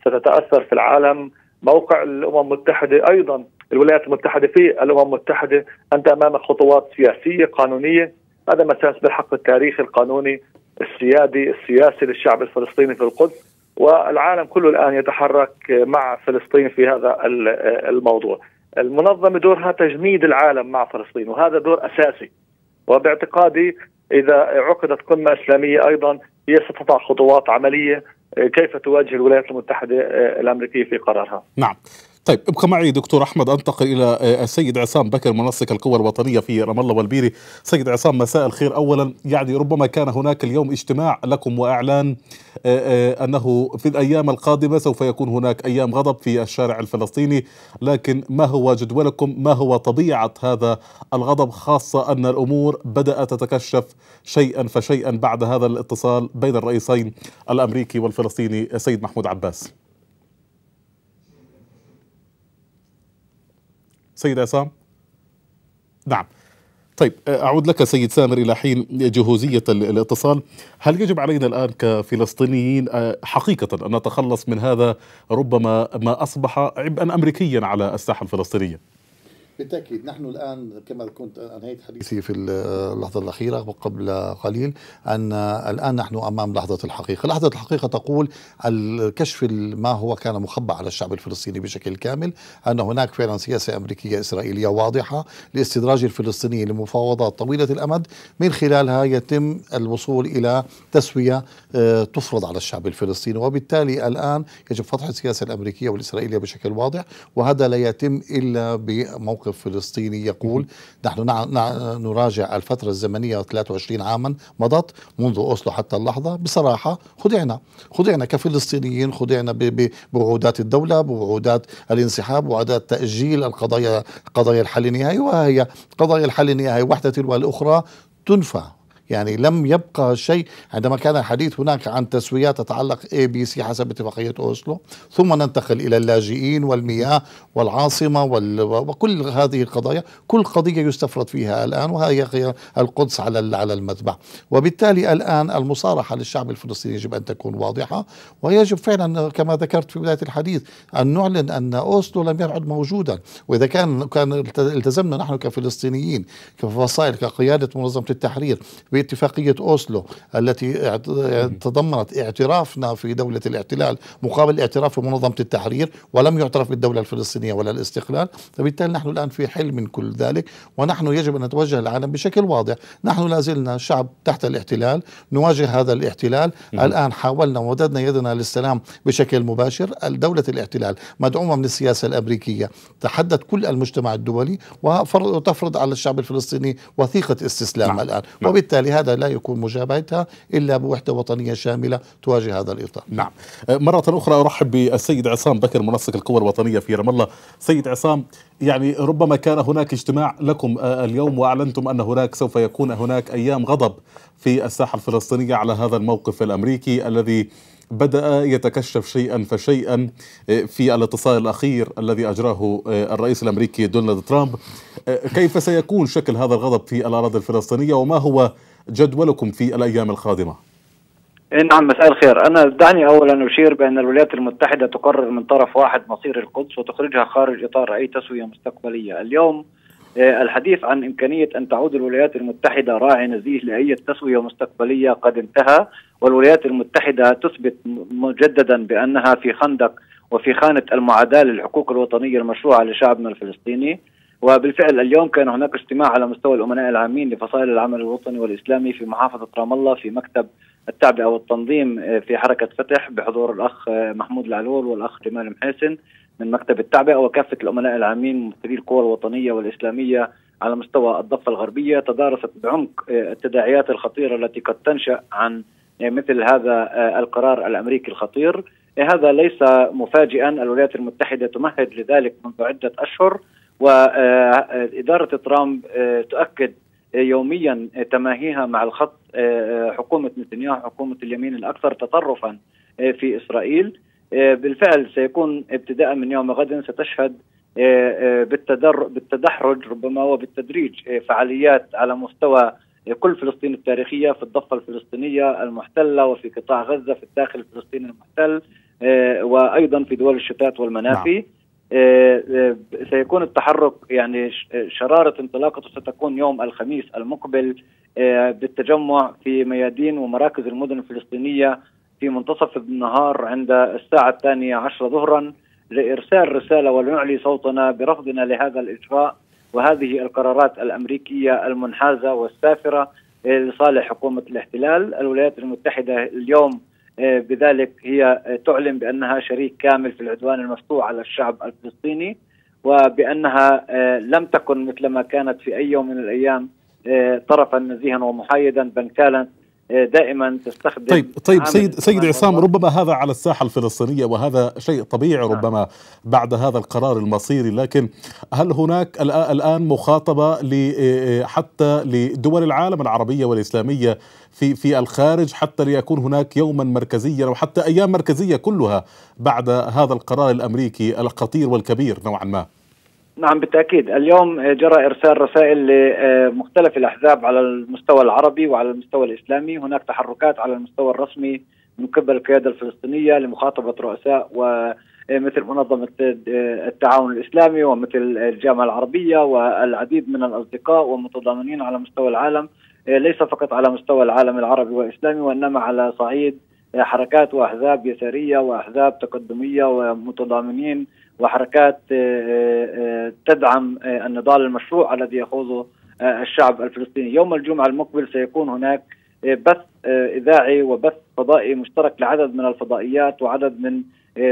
ستتأثر في العالم موقع الامم المتحده ايضا الولايات المتحده في الامم المتحده انت امامك خطوات سياسيه قانونيه هذا مساس بالحق التاريخي القانوني السيادي السياسي للشعب الفلسطيني في القدس والعالم كله الان يتحرك مع فلسطين في هذا الموضوع. المنظمه دورها تجميد العالم مع فلسطين وهذا دور اساسي. وباعتقادي اذا عقدت قمه اسلاميه ايضا هي ستضع خطوات عمليه كيف تواجه الولايات المتحده الامريكيه في قرارها؟ نعم طيب ابقى معي دكتور احمد انتقل الى آه، السيد عصام بكر منسق القوى الوطنيه في رام الله والبيري. سيد عصام مساء الخير اولا يعني ربما كان هناك اليوم اجتماع لكم واعلان آه، آه، انه في الايام القادمه سوف يكون هناك ايام غضب في الشارع الفلسطيني لكن ما هو جدولكم؟ ما هو طبيعه هذا الغضب خاصه ان الامور بدات تتكشف شيئا فشيئا بعد هذا الاتصال بين الرئيسين الامريكي والفلسطيني سيد محمود عباس. سيد عصام نعم طيب أعود لك سيد سامر إلى حين جهوزية الاتصال هل يجب علينا الآن كفلسطينيين حقيقة أن نتخلص من هذا ربما ما أصبح عبئا أمريكيا على الساحة الفلسطينية بالتاكيد نحن الان كما كنت انهيت حديثي في اللحظه الاخيره وقبل قليل ان الان نحن امام لحظه الحقيقه، لحظه الحقيقه تقول الكشف ما هو كان مخبى على الشعب الفلسطيني بشكل كامل، ان هناك فعلا سياسه امريكيه اسرائيليه واضحه لاستدراج الفلسطينيين لمفاوضات طويله الامد من خلالها يتم الوصول الى تسويه آه، تفرض على الشعب الفلسطيني، وبالتالي الان يجب فتح السياسه الامريكيه والاسرائيليه بشكل واضح، وهذا لا يتم الا بموقف مواقف فلسطيني يقول نحن نراجع الفترة الزمنية 23 عاما مضت منذ أوسلو حتى اللحظة بصراحة خدعنا خدعنا كفلسطينيين خدعنا بوعودات الدولة بوعودات الانسحاب وعودات تأجيل القضايا قضايا الحل النهائي وهي قضايا الحل النهائي واحدة والأخرى الأخرى تنفى يعني لم يبقى شيء عندما كان الحديث هناك عن تسويات تتعلق اي بي سي حسب اتفاقيه اوسلو ثم ننتقل الى اللاجئين والمياه والعاصمه وال... وكل هذه القضايا كل قضيه يستفرد فيها الان وهي القدس على على المذبح وبالتالي الان المصارحه للشعب الفلسطيني يجب ان تكون واضحه ويجب فعلا كما ذكرت في بدايه الحديث ان نعلن ان اوسلو لم يعد موجودا واذا كان كان التزمنا نحن كفلسطينيين كفصائل كقياده منظمه التحرير باتفاقية أوسلو التي تضمنت اعترافنا في دولة الاحتلال مقابل الاعتراف منظمة التحرير ولم يعترف بالدولة الفلسطينية ولا الاستقلال فبالتالي نحن الآن في حل من كل ذلك ونحن يجب أن نتوجه العالم بشكل واضح نحن لا زلنا شعب تحت الاحتلال نواجه هذا الاحتلال الآن حاولنا ومددنا يدنا للسلام بشكل مباشر دولة الاحتلال مدعومة من السياسة الأمريكية تحدث كل المجتمع الدولي وتفرض على الشعب الفلسطيني وثيقة استسلام نعم. الآن نعم. وبالتالي هذا لا يكون مجابهتها إلا بوحدة وطنية شاملة تواجه هذا الإطار نعم أه، مرة أخرى أرحب بالسيد عصام بكر منسق القوى الوطنية في رام الله سيد عصام يعني ربما كان هناك اجتماع لكم أه، اليوم وأعلنتم أن هناك سوف يكون هناك أيام غضب في الساحة الفلسطينية على هذا الموقف الأمريكي الذي بدأ يتكشف شيئا فشيئا أه، في الاتصال الأخير الذي أجراه الرئيس الأمريكي دونالد ترامب كيف سيكون شكل هذا الغضب في الأراضي الفلسطينية وما هو جدولكم في الأيام القادمة؟ إيه، نعم مساء الخير أنا دعني أولا أشير بأن الولايات المتحدة تقرر من طرف واحد مصير القدس وتخرجها خارج إطار أي تسوية مستقبلية اليوم إيه، الحديث عن إمكانية أن تعود الولايات المتحدة راعي نزيه لأي تسوية مستقبلية قد انتهى والولايات المتحدة تثبت مجددا بأنها في خندق وفي خانة المعاداة للحقوق الوطنية المشروعة لشعبنا الفلسطيني وبالفعل اليوم كان هناك اجتماع على مستوى الامناء العامين لفصائل العمل الوطني والاسلامي في محافظه رام الله في مكتب التعبئه والتنظيم آه، في حركه فتح بحضور الاخ آه، محمود العلول والاخ جمال محيسن من مكتب التعبئه وكافه الامناء العامين ممثلي القوى الوطنيه والاسلاميه على مستوى الضفه الغربيه تدارست بعمق آه، التداعيات الخطيره التي قد تنشا عن مثل هذا القرار الامريكي الخطير هذا ليس مفاجئا الولايات المتحده تمهد لذلك منذ عده اشهر وإدارة ترامب آه، تؤكد آه، يوميا آه، تماهيها مع الخط حكومة نتنياهو حكومة اليمين الأكثر تطرفا في إسرائيل بالفعل سيكون ابتداء من يوم غد ستشهد بالتدحرج ربما وبالتدريج فعاليات على مستوى كل فلسطين التاريخية في الضفة الفلسطينية المحتلة وفي قطاع غزة في الداخل الفلسطيني المحتل وأيضا في دول الشتات والمنافي نعم. آه، آه، سيكون التحرك يعني آه، شرارة انطلاقته ستكون يوم الخميس المقبل بالتجمع في ميادين ومراكز المدن الفلسطينية في منتصف النهار عند الساعة الثانية عشر ظهرا لإرسال رسالة ولنعلي صوتنا برفضنا لهذا الإجراء وهذه القرارات الأمريكية المنحازة والسافرة لصالح حكومة الاحتلال الولايات المتحدة اليوم آه، بذلك هي آه، تعلن بانها شريك كامل في العدوان المفتوح على الشعب الفلسطيني وبانها آه، لم تكن مثلما كانت في اي يوم من الايام طرفا نزيها ومحايدا بل كانت دائما تستخدم طيب طيب سيد سيد عصام ربما هذا على الساحه الفلسطينيه وهذا شيء طبيعي نعم. ربما بعد هذا القرار المصيري لكن هل هناك الان مخاطبه حتى لدول العالم العربيه والاسلاميه في في الخارج حتى ليكون هناك يوما مركزيا او حتى ايام مركزيه كلها بعد هذا القرار الامريكي الخطير والكبير نوعا ما؟ نعم بالتاكيد اليوم آه، جرى ارسال رسائل لمختلف الاحزاب على المستوى العربي وعلى المستوى الاسلامي هناك تحركات على المستوى الرسمي من قبل القياده الفلسطينيه لمخاطبه رؤساء ومثل منظمه التعاون الاسلامي ومثل الجامعه العربيه والعديد من الاصدقاء ومتضامنين على مستوى العالم آه، ليس فقط على مستوى العالم العربي والاسلامي وانما على صعيد حركات واحزاب يساريه واحزاب تقدميه ومتضامنين وحركات آه، آه، آه، تدعم النضال المشروع الذي يخوضه الشعب الفلسطيني يوم الجمعة المقبل سيكون هناك بث إذاعي وبث فضائي مشترك لعدد من الفضائيات وعدد من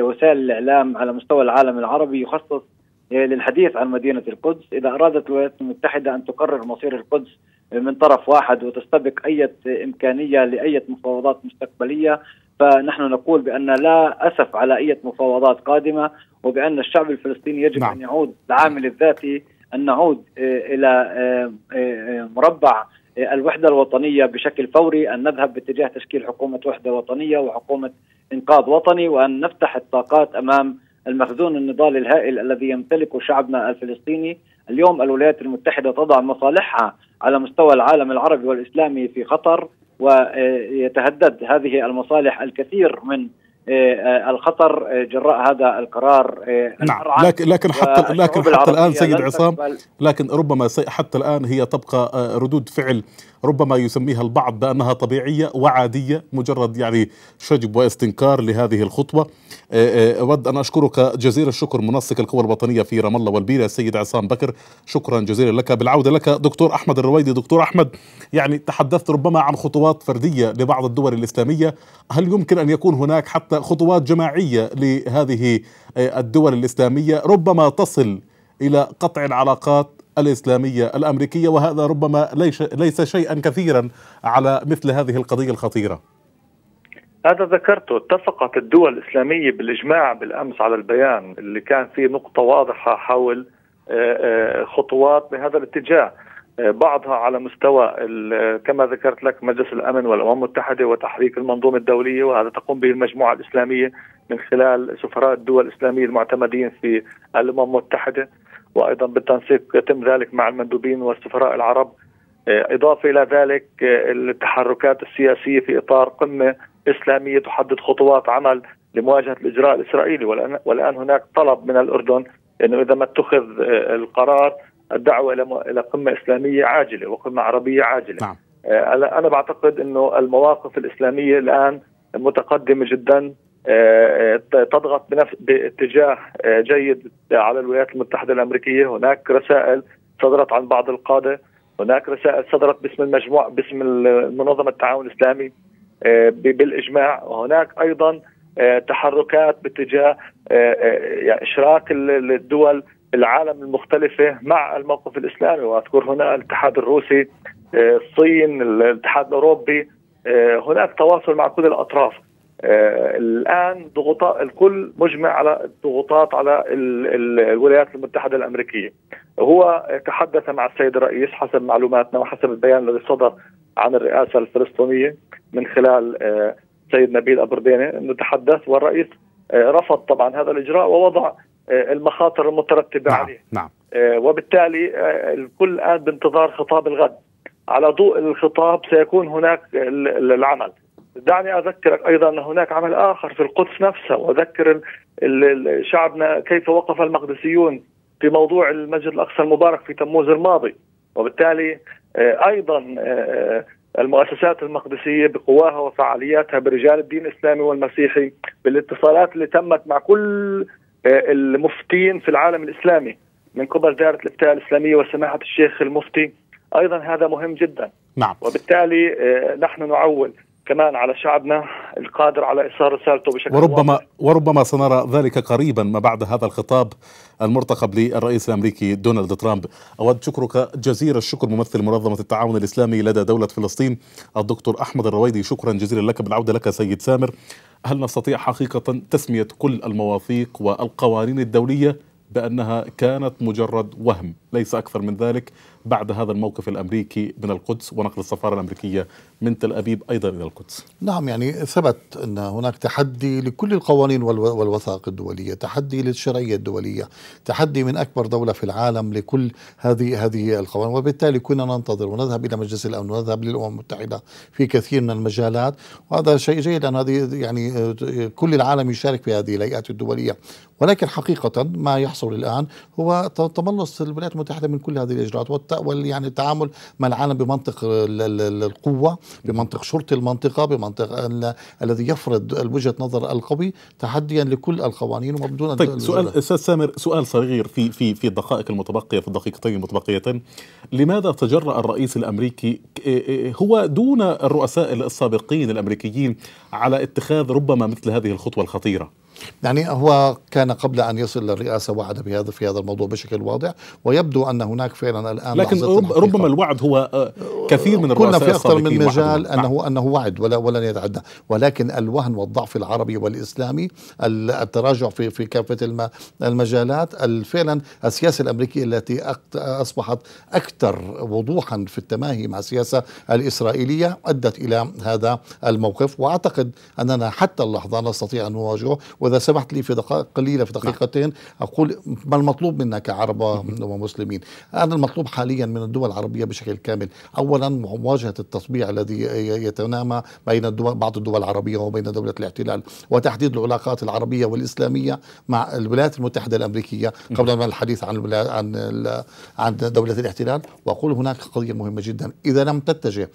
وسائل الإعلام على مستوى العالم العربي يخصص للحديث عن مدينة القدس إذا أرادت الولايات المتحدة أن تقرر مصير القدس من طرف واحد وتستبق أي إمكانية لأي مفاوضات مستقبلية فنحن نقول بأن لا أسف على أي مفاوضات قادمة وبأن الشعب الفلسطيني يجب نعم. أن يعود العامل الذاتي أن نعود آه، إلى آه، آه، مربع الوحدة الوطنية بشكل فوري أن نذهب باتجاه تشكيل حكومة وحدة وطنية وحكومة إنقاذ وطني وأن نفتح الطاقات أمام المخزون النضالي الهائل الذي يمتلكه شعبنا الفلسطيني اليوم الولايات المتحدة تضع مصالحها على مستوى العالم العربي والإسلامي في خطر ويتهدد هذه المصالح الكثير من آه، آه، الخطر آه، جراء هذا القرار نعم لكن لكن حتى لكن حتى الان سيد عصام لكن ربما حتى الان هي تبقى ردود فعل ربما يسميها البعض بانها طبيعيه وعاديه مجرد يعني شجب واستنكار لهذه الخطوه آه، آه، اود ان اشكرك جزيل الشكر منسق القوى الوطنيه في رام الله والبيره السيد عصام بكر شكرا جزيلا لك بالعوده لك دكتور احمد الرويدي دكتور احمد يعني تحدثت ربما عن خطوات فرديه لبعض الدول الاسلاميه هل يمكن ان يكون هناك حتى خطوات جماعيه لهذه آه، الدول الاسلاميه ربما تصل الى قطع العلاقات الإسلامية الأمريكية وهذا ربما ليس, ليس شيئا كثيرا على مثل هذه القضية الخطيرة هذا ذكرته اتفقت الدول الإسلامية بالإجماع بالأمس على البيان اللي كان فيه نقطة واضحة حول آه، آه، خطوات بهذا الاتجاه آه، بعضها على مستوى كما ذكرت لك مجلس الامن والامم المتحده وتحريك المنظومه الدوليه وهذا تقوم به المجموعه الاسلاميه من خلال سفراء الدول الاسلاميه المعتمدين في الامم المتحده وايضا بالتنسيق يتم ذلك مع المندوبين والسفراء العرب آه، اضافه الى ذلك آه، التحركات السياسيه في اطار قمه اسلاميه تحدد خطوات عمل لمواجهه الاجراء الاسرائيلي والان هناك طلب من الاردن انه اذا ما اتخذ آه، القرار الدعوه الى الى قمه اسلاميه عاجله وقمه عربيه عاجله نعم. انا بعتقد انه المواقف الاسلاميه الان متقدمه جدا آه، آه، تضغط بنفس باتجاه آه، جيد على الولايات المتحده الامريكيه، هناك رسائل صدرت عن بعض القاده، هناك رسائل صدرت باسم المجموع باسم المنظمه التعاون الاسلامي بالاجماع، وهناك ايضا تحركات باتجاه يعني اشراك الدول العالم المختلفه مع الموقف الاسلامي، واذكر هنا الاتحاد الروسي، الصين، الاتحاد الاوروبي، هناك تواصل مع كل الاطراف. آه، الان ضغوطات الكل مجمع على الضغوطات على الولايات المتحده الامريكيه هو تحدث مع السيد الرئيس حسب معلوماتنا وحسب البيان الذي صدر عن الرئاسه الفلسطينيه من خلال السيد آه، نبيل ابرديني انه تحدث والرئيس آه، رفض طبعا هذا الاجراء ووضع المخاطر المترتبه نعم. عليه نعم. وبالتالي الكل الان بانتظار خطاب الغد على ضوء الخطاب سيكون هناك العمل دعني اذكرك ايضا ان هناك عمل اخر في القدس نفسها واذكر شعبنا كيف وقف المقدسيون في موضوع المسجد الاقصى المبارك في تموز الماضي وبالتالي آه، ايضا آه، آه، المؤسسات المقدسيه بقواها وفعالياتها برجال الدين الاسلامي والمسيحي بالاتصالات اللي تمت مع كل المفتين في العالم الاسلامي من قبل دائره الافتاء الاسلاميه وسماحه الشيخ المفتي ايضا هذا مهم جدا نعم. وبالتالي نحن نعول كمان على شعبنا القادر على إيصال رسالته بشكل وربما واضح. وربما سنرى ذلك قريبا ما بعد هذا الخطاب المرتقب للرئيس الأمريكي دونالد ترامب أود شكرك جزيل الشكر ممثل منظمة التعاون الإسلامي لدى دولة فلسطين الدكتور أحمد الرويدي شكرا جزيلا لك بالعودة لك سيد سامر هل نستطيع حقيقة تسمية كل المواثيق والقوانين الدولية بأنها كانت مجرد وهم ليس أكثر من ذلك بعد هذا الموقف الأمريكي من القدس ونقل السفارة الأمريكية من تل أبيب أيضا إلى القدس نعم يعني ثبت أن هناك تحدي لكل القوانين والوثائق الدولية تحدي للشرعية الدولية تحدي من أكبر دولة في العالم لكل هذه هذه القوانين وبالتالي كنا ننتظر ونذهب إلى مجلس الأمن ونذهب للأمم المتحدة في كثير من المجالات وهذا شيء جيد أن هذه يعني كل العالم يشارك في هذه الهيئات الدولية ولكن حقيقة ما يحصل الآن هو تملص الولايات المتحده من كل هذه الاجراءات والتأول يعني التعامل مع العالم بمنطق القوه بمنطق شرطي المنطقه بمنطق الذي يفرض وجهه نظر القوي تحديا لكل القوانين وبدون طيب سؤال استاذ سامر سؤال صغير في في في الدقائق المتبقيه في الدقيقتين المتبقيتين لماذا تجرأ الرئيس الامريكي إيه، إيه، هو دون الرؤساء السابقين الامريكيين على اتخاذ ربما مثل هذه الخطوه الخطيره يعني هو كان قبل ان يصل للرئاسه وعد بهذا في هذا الموضوع بشكل واضح ويبدو ان هناك فعلا الان لكن رب ربما الوعد هو آه، كثير من الرؤساء كنا في اكثر من مجال انه نعم. انه وعد ولا ولن يتعدى ولكن الوهن والضعف العربي والاسلامي التراجع في في كافه المجالات فعلا السياسه الامريكيه التي اصبحت اكثر وضوحا في التماهي مع السياسه الاسرائيليه ادت الى هذا الموقف واعتقد اننا حتى اللحظه نستطيع ان نواجهه واذا سمحت لي في دقائق قليله في نعم. دقيقتين اقول ما المطلوب منا كعرب ومسلمين انا المطلوب حاليا من الدول العربيه بشكل كامل اولا مواجهه التطبيع الذي يتنامى بين الدول بعض الدول العربيه وبين دوله الاحتلال وتحديد العلاقات العربيه والاسلاميه مع الولايات المتحده الامريكيه نعم. قبل ما الحديث عن عن عن دوله الاحتلال واقول هناك قضيه مهمه جدا اذا لم تتجه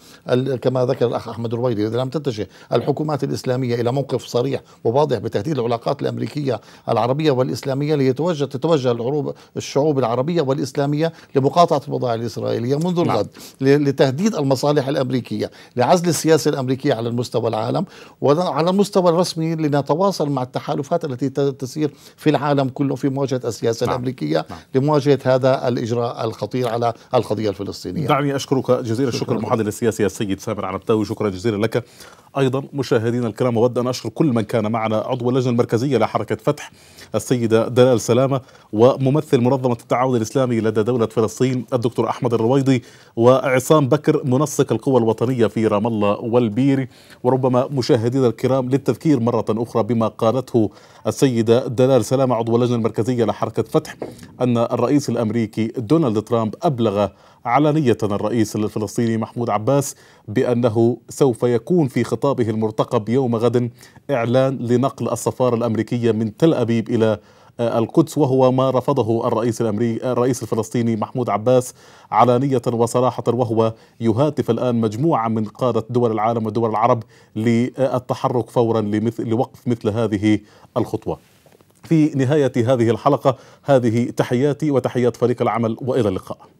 كما ذكر الاخ احمد الرويدي اذا لم تتجه الحكومات الاسلاميه الى موقف صريح وواضح بتهديد العلاقات العلاقات الأمريكية العربية والإسلامية ليتوجه تتوجه العروب الشعوب العربية والإسلامية لمقاطعة البضائع الإسرائيلية منذ نعم. الغد لتهديد المصالح الأمريكية لعزل السياسة الأمريكية على المستوى العالم وعلى المستوى الرسمي لنتواصل مع التحالفات التي تسير في العالم كله في مواجهة السياسة نعم. الأمريكية نعم. لمواجهة هذا الإجراء الخطير على القضية الفلسطينية دعني أشكرك جزيل الشكر المحلل السياسي السيد سامر عربتاوي شكرا جزيلا لك أيضا مشاهدينا الكرام أود أن أشكر كل من كان معنا عضو اللجنة المركزية لحركة فتح السيدة دلال سلامة وممثل منظمة التعاون الإسلامي لدى دولة فلسطين الدكتور أحمد الرويضي وعصام بكر منسق القوى الوطنية في رام الله والبير وربما مشاهدينا الكرام للتذكير مرة أخرى بما قالته السيدة دلال سلامة عضو اللجنة المركزية لحركة فتح أن الرئيس الأمريكي دونالد ترامب أبلغ علنية الرئيس الفلسطيني محمود عباس بأنه سوف يكون في خطابه المرتقب يوم غد إعلان لنقل السفارة الأمريكية من تل أبيب إلى آه، القدس وهو ما رفضه الرئيس الامريكي آه، الرئيس الفلسطيني محمود عباس علانيه وصراحه وهو يهاتف الان مجموعه من قاده دول العالم ودول العرب للتحرك فورا لمثل لوقف مثل هذه الخطوه. في نهايه هذه الحلقه هذه تحياتي وتحيات فريق العمل والى اللقاء.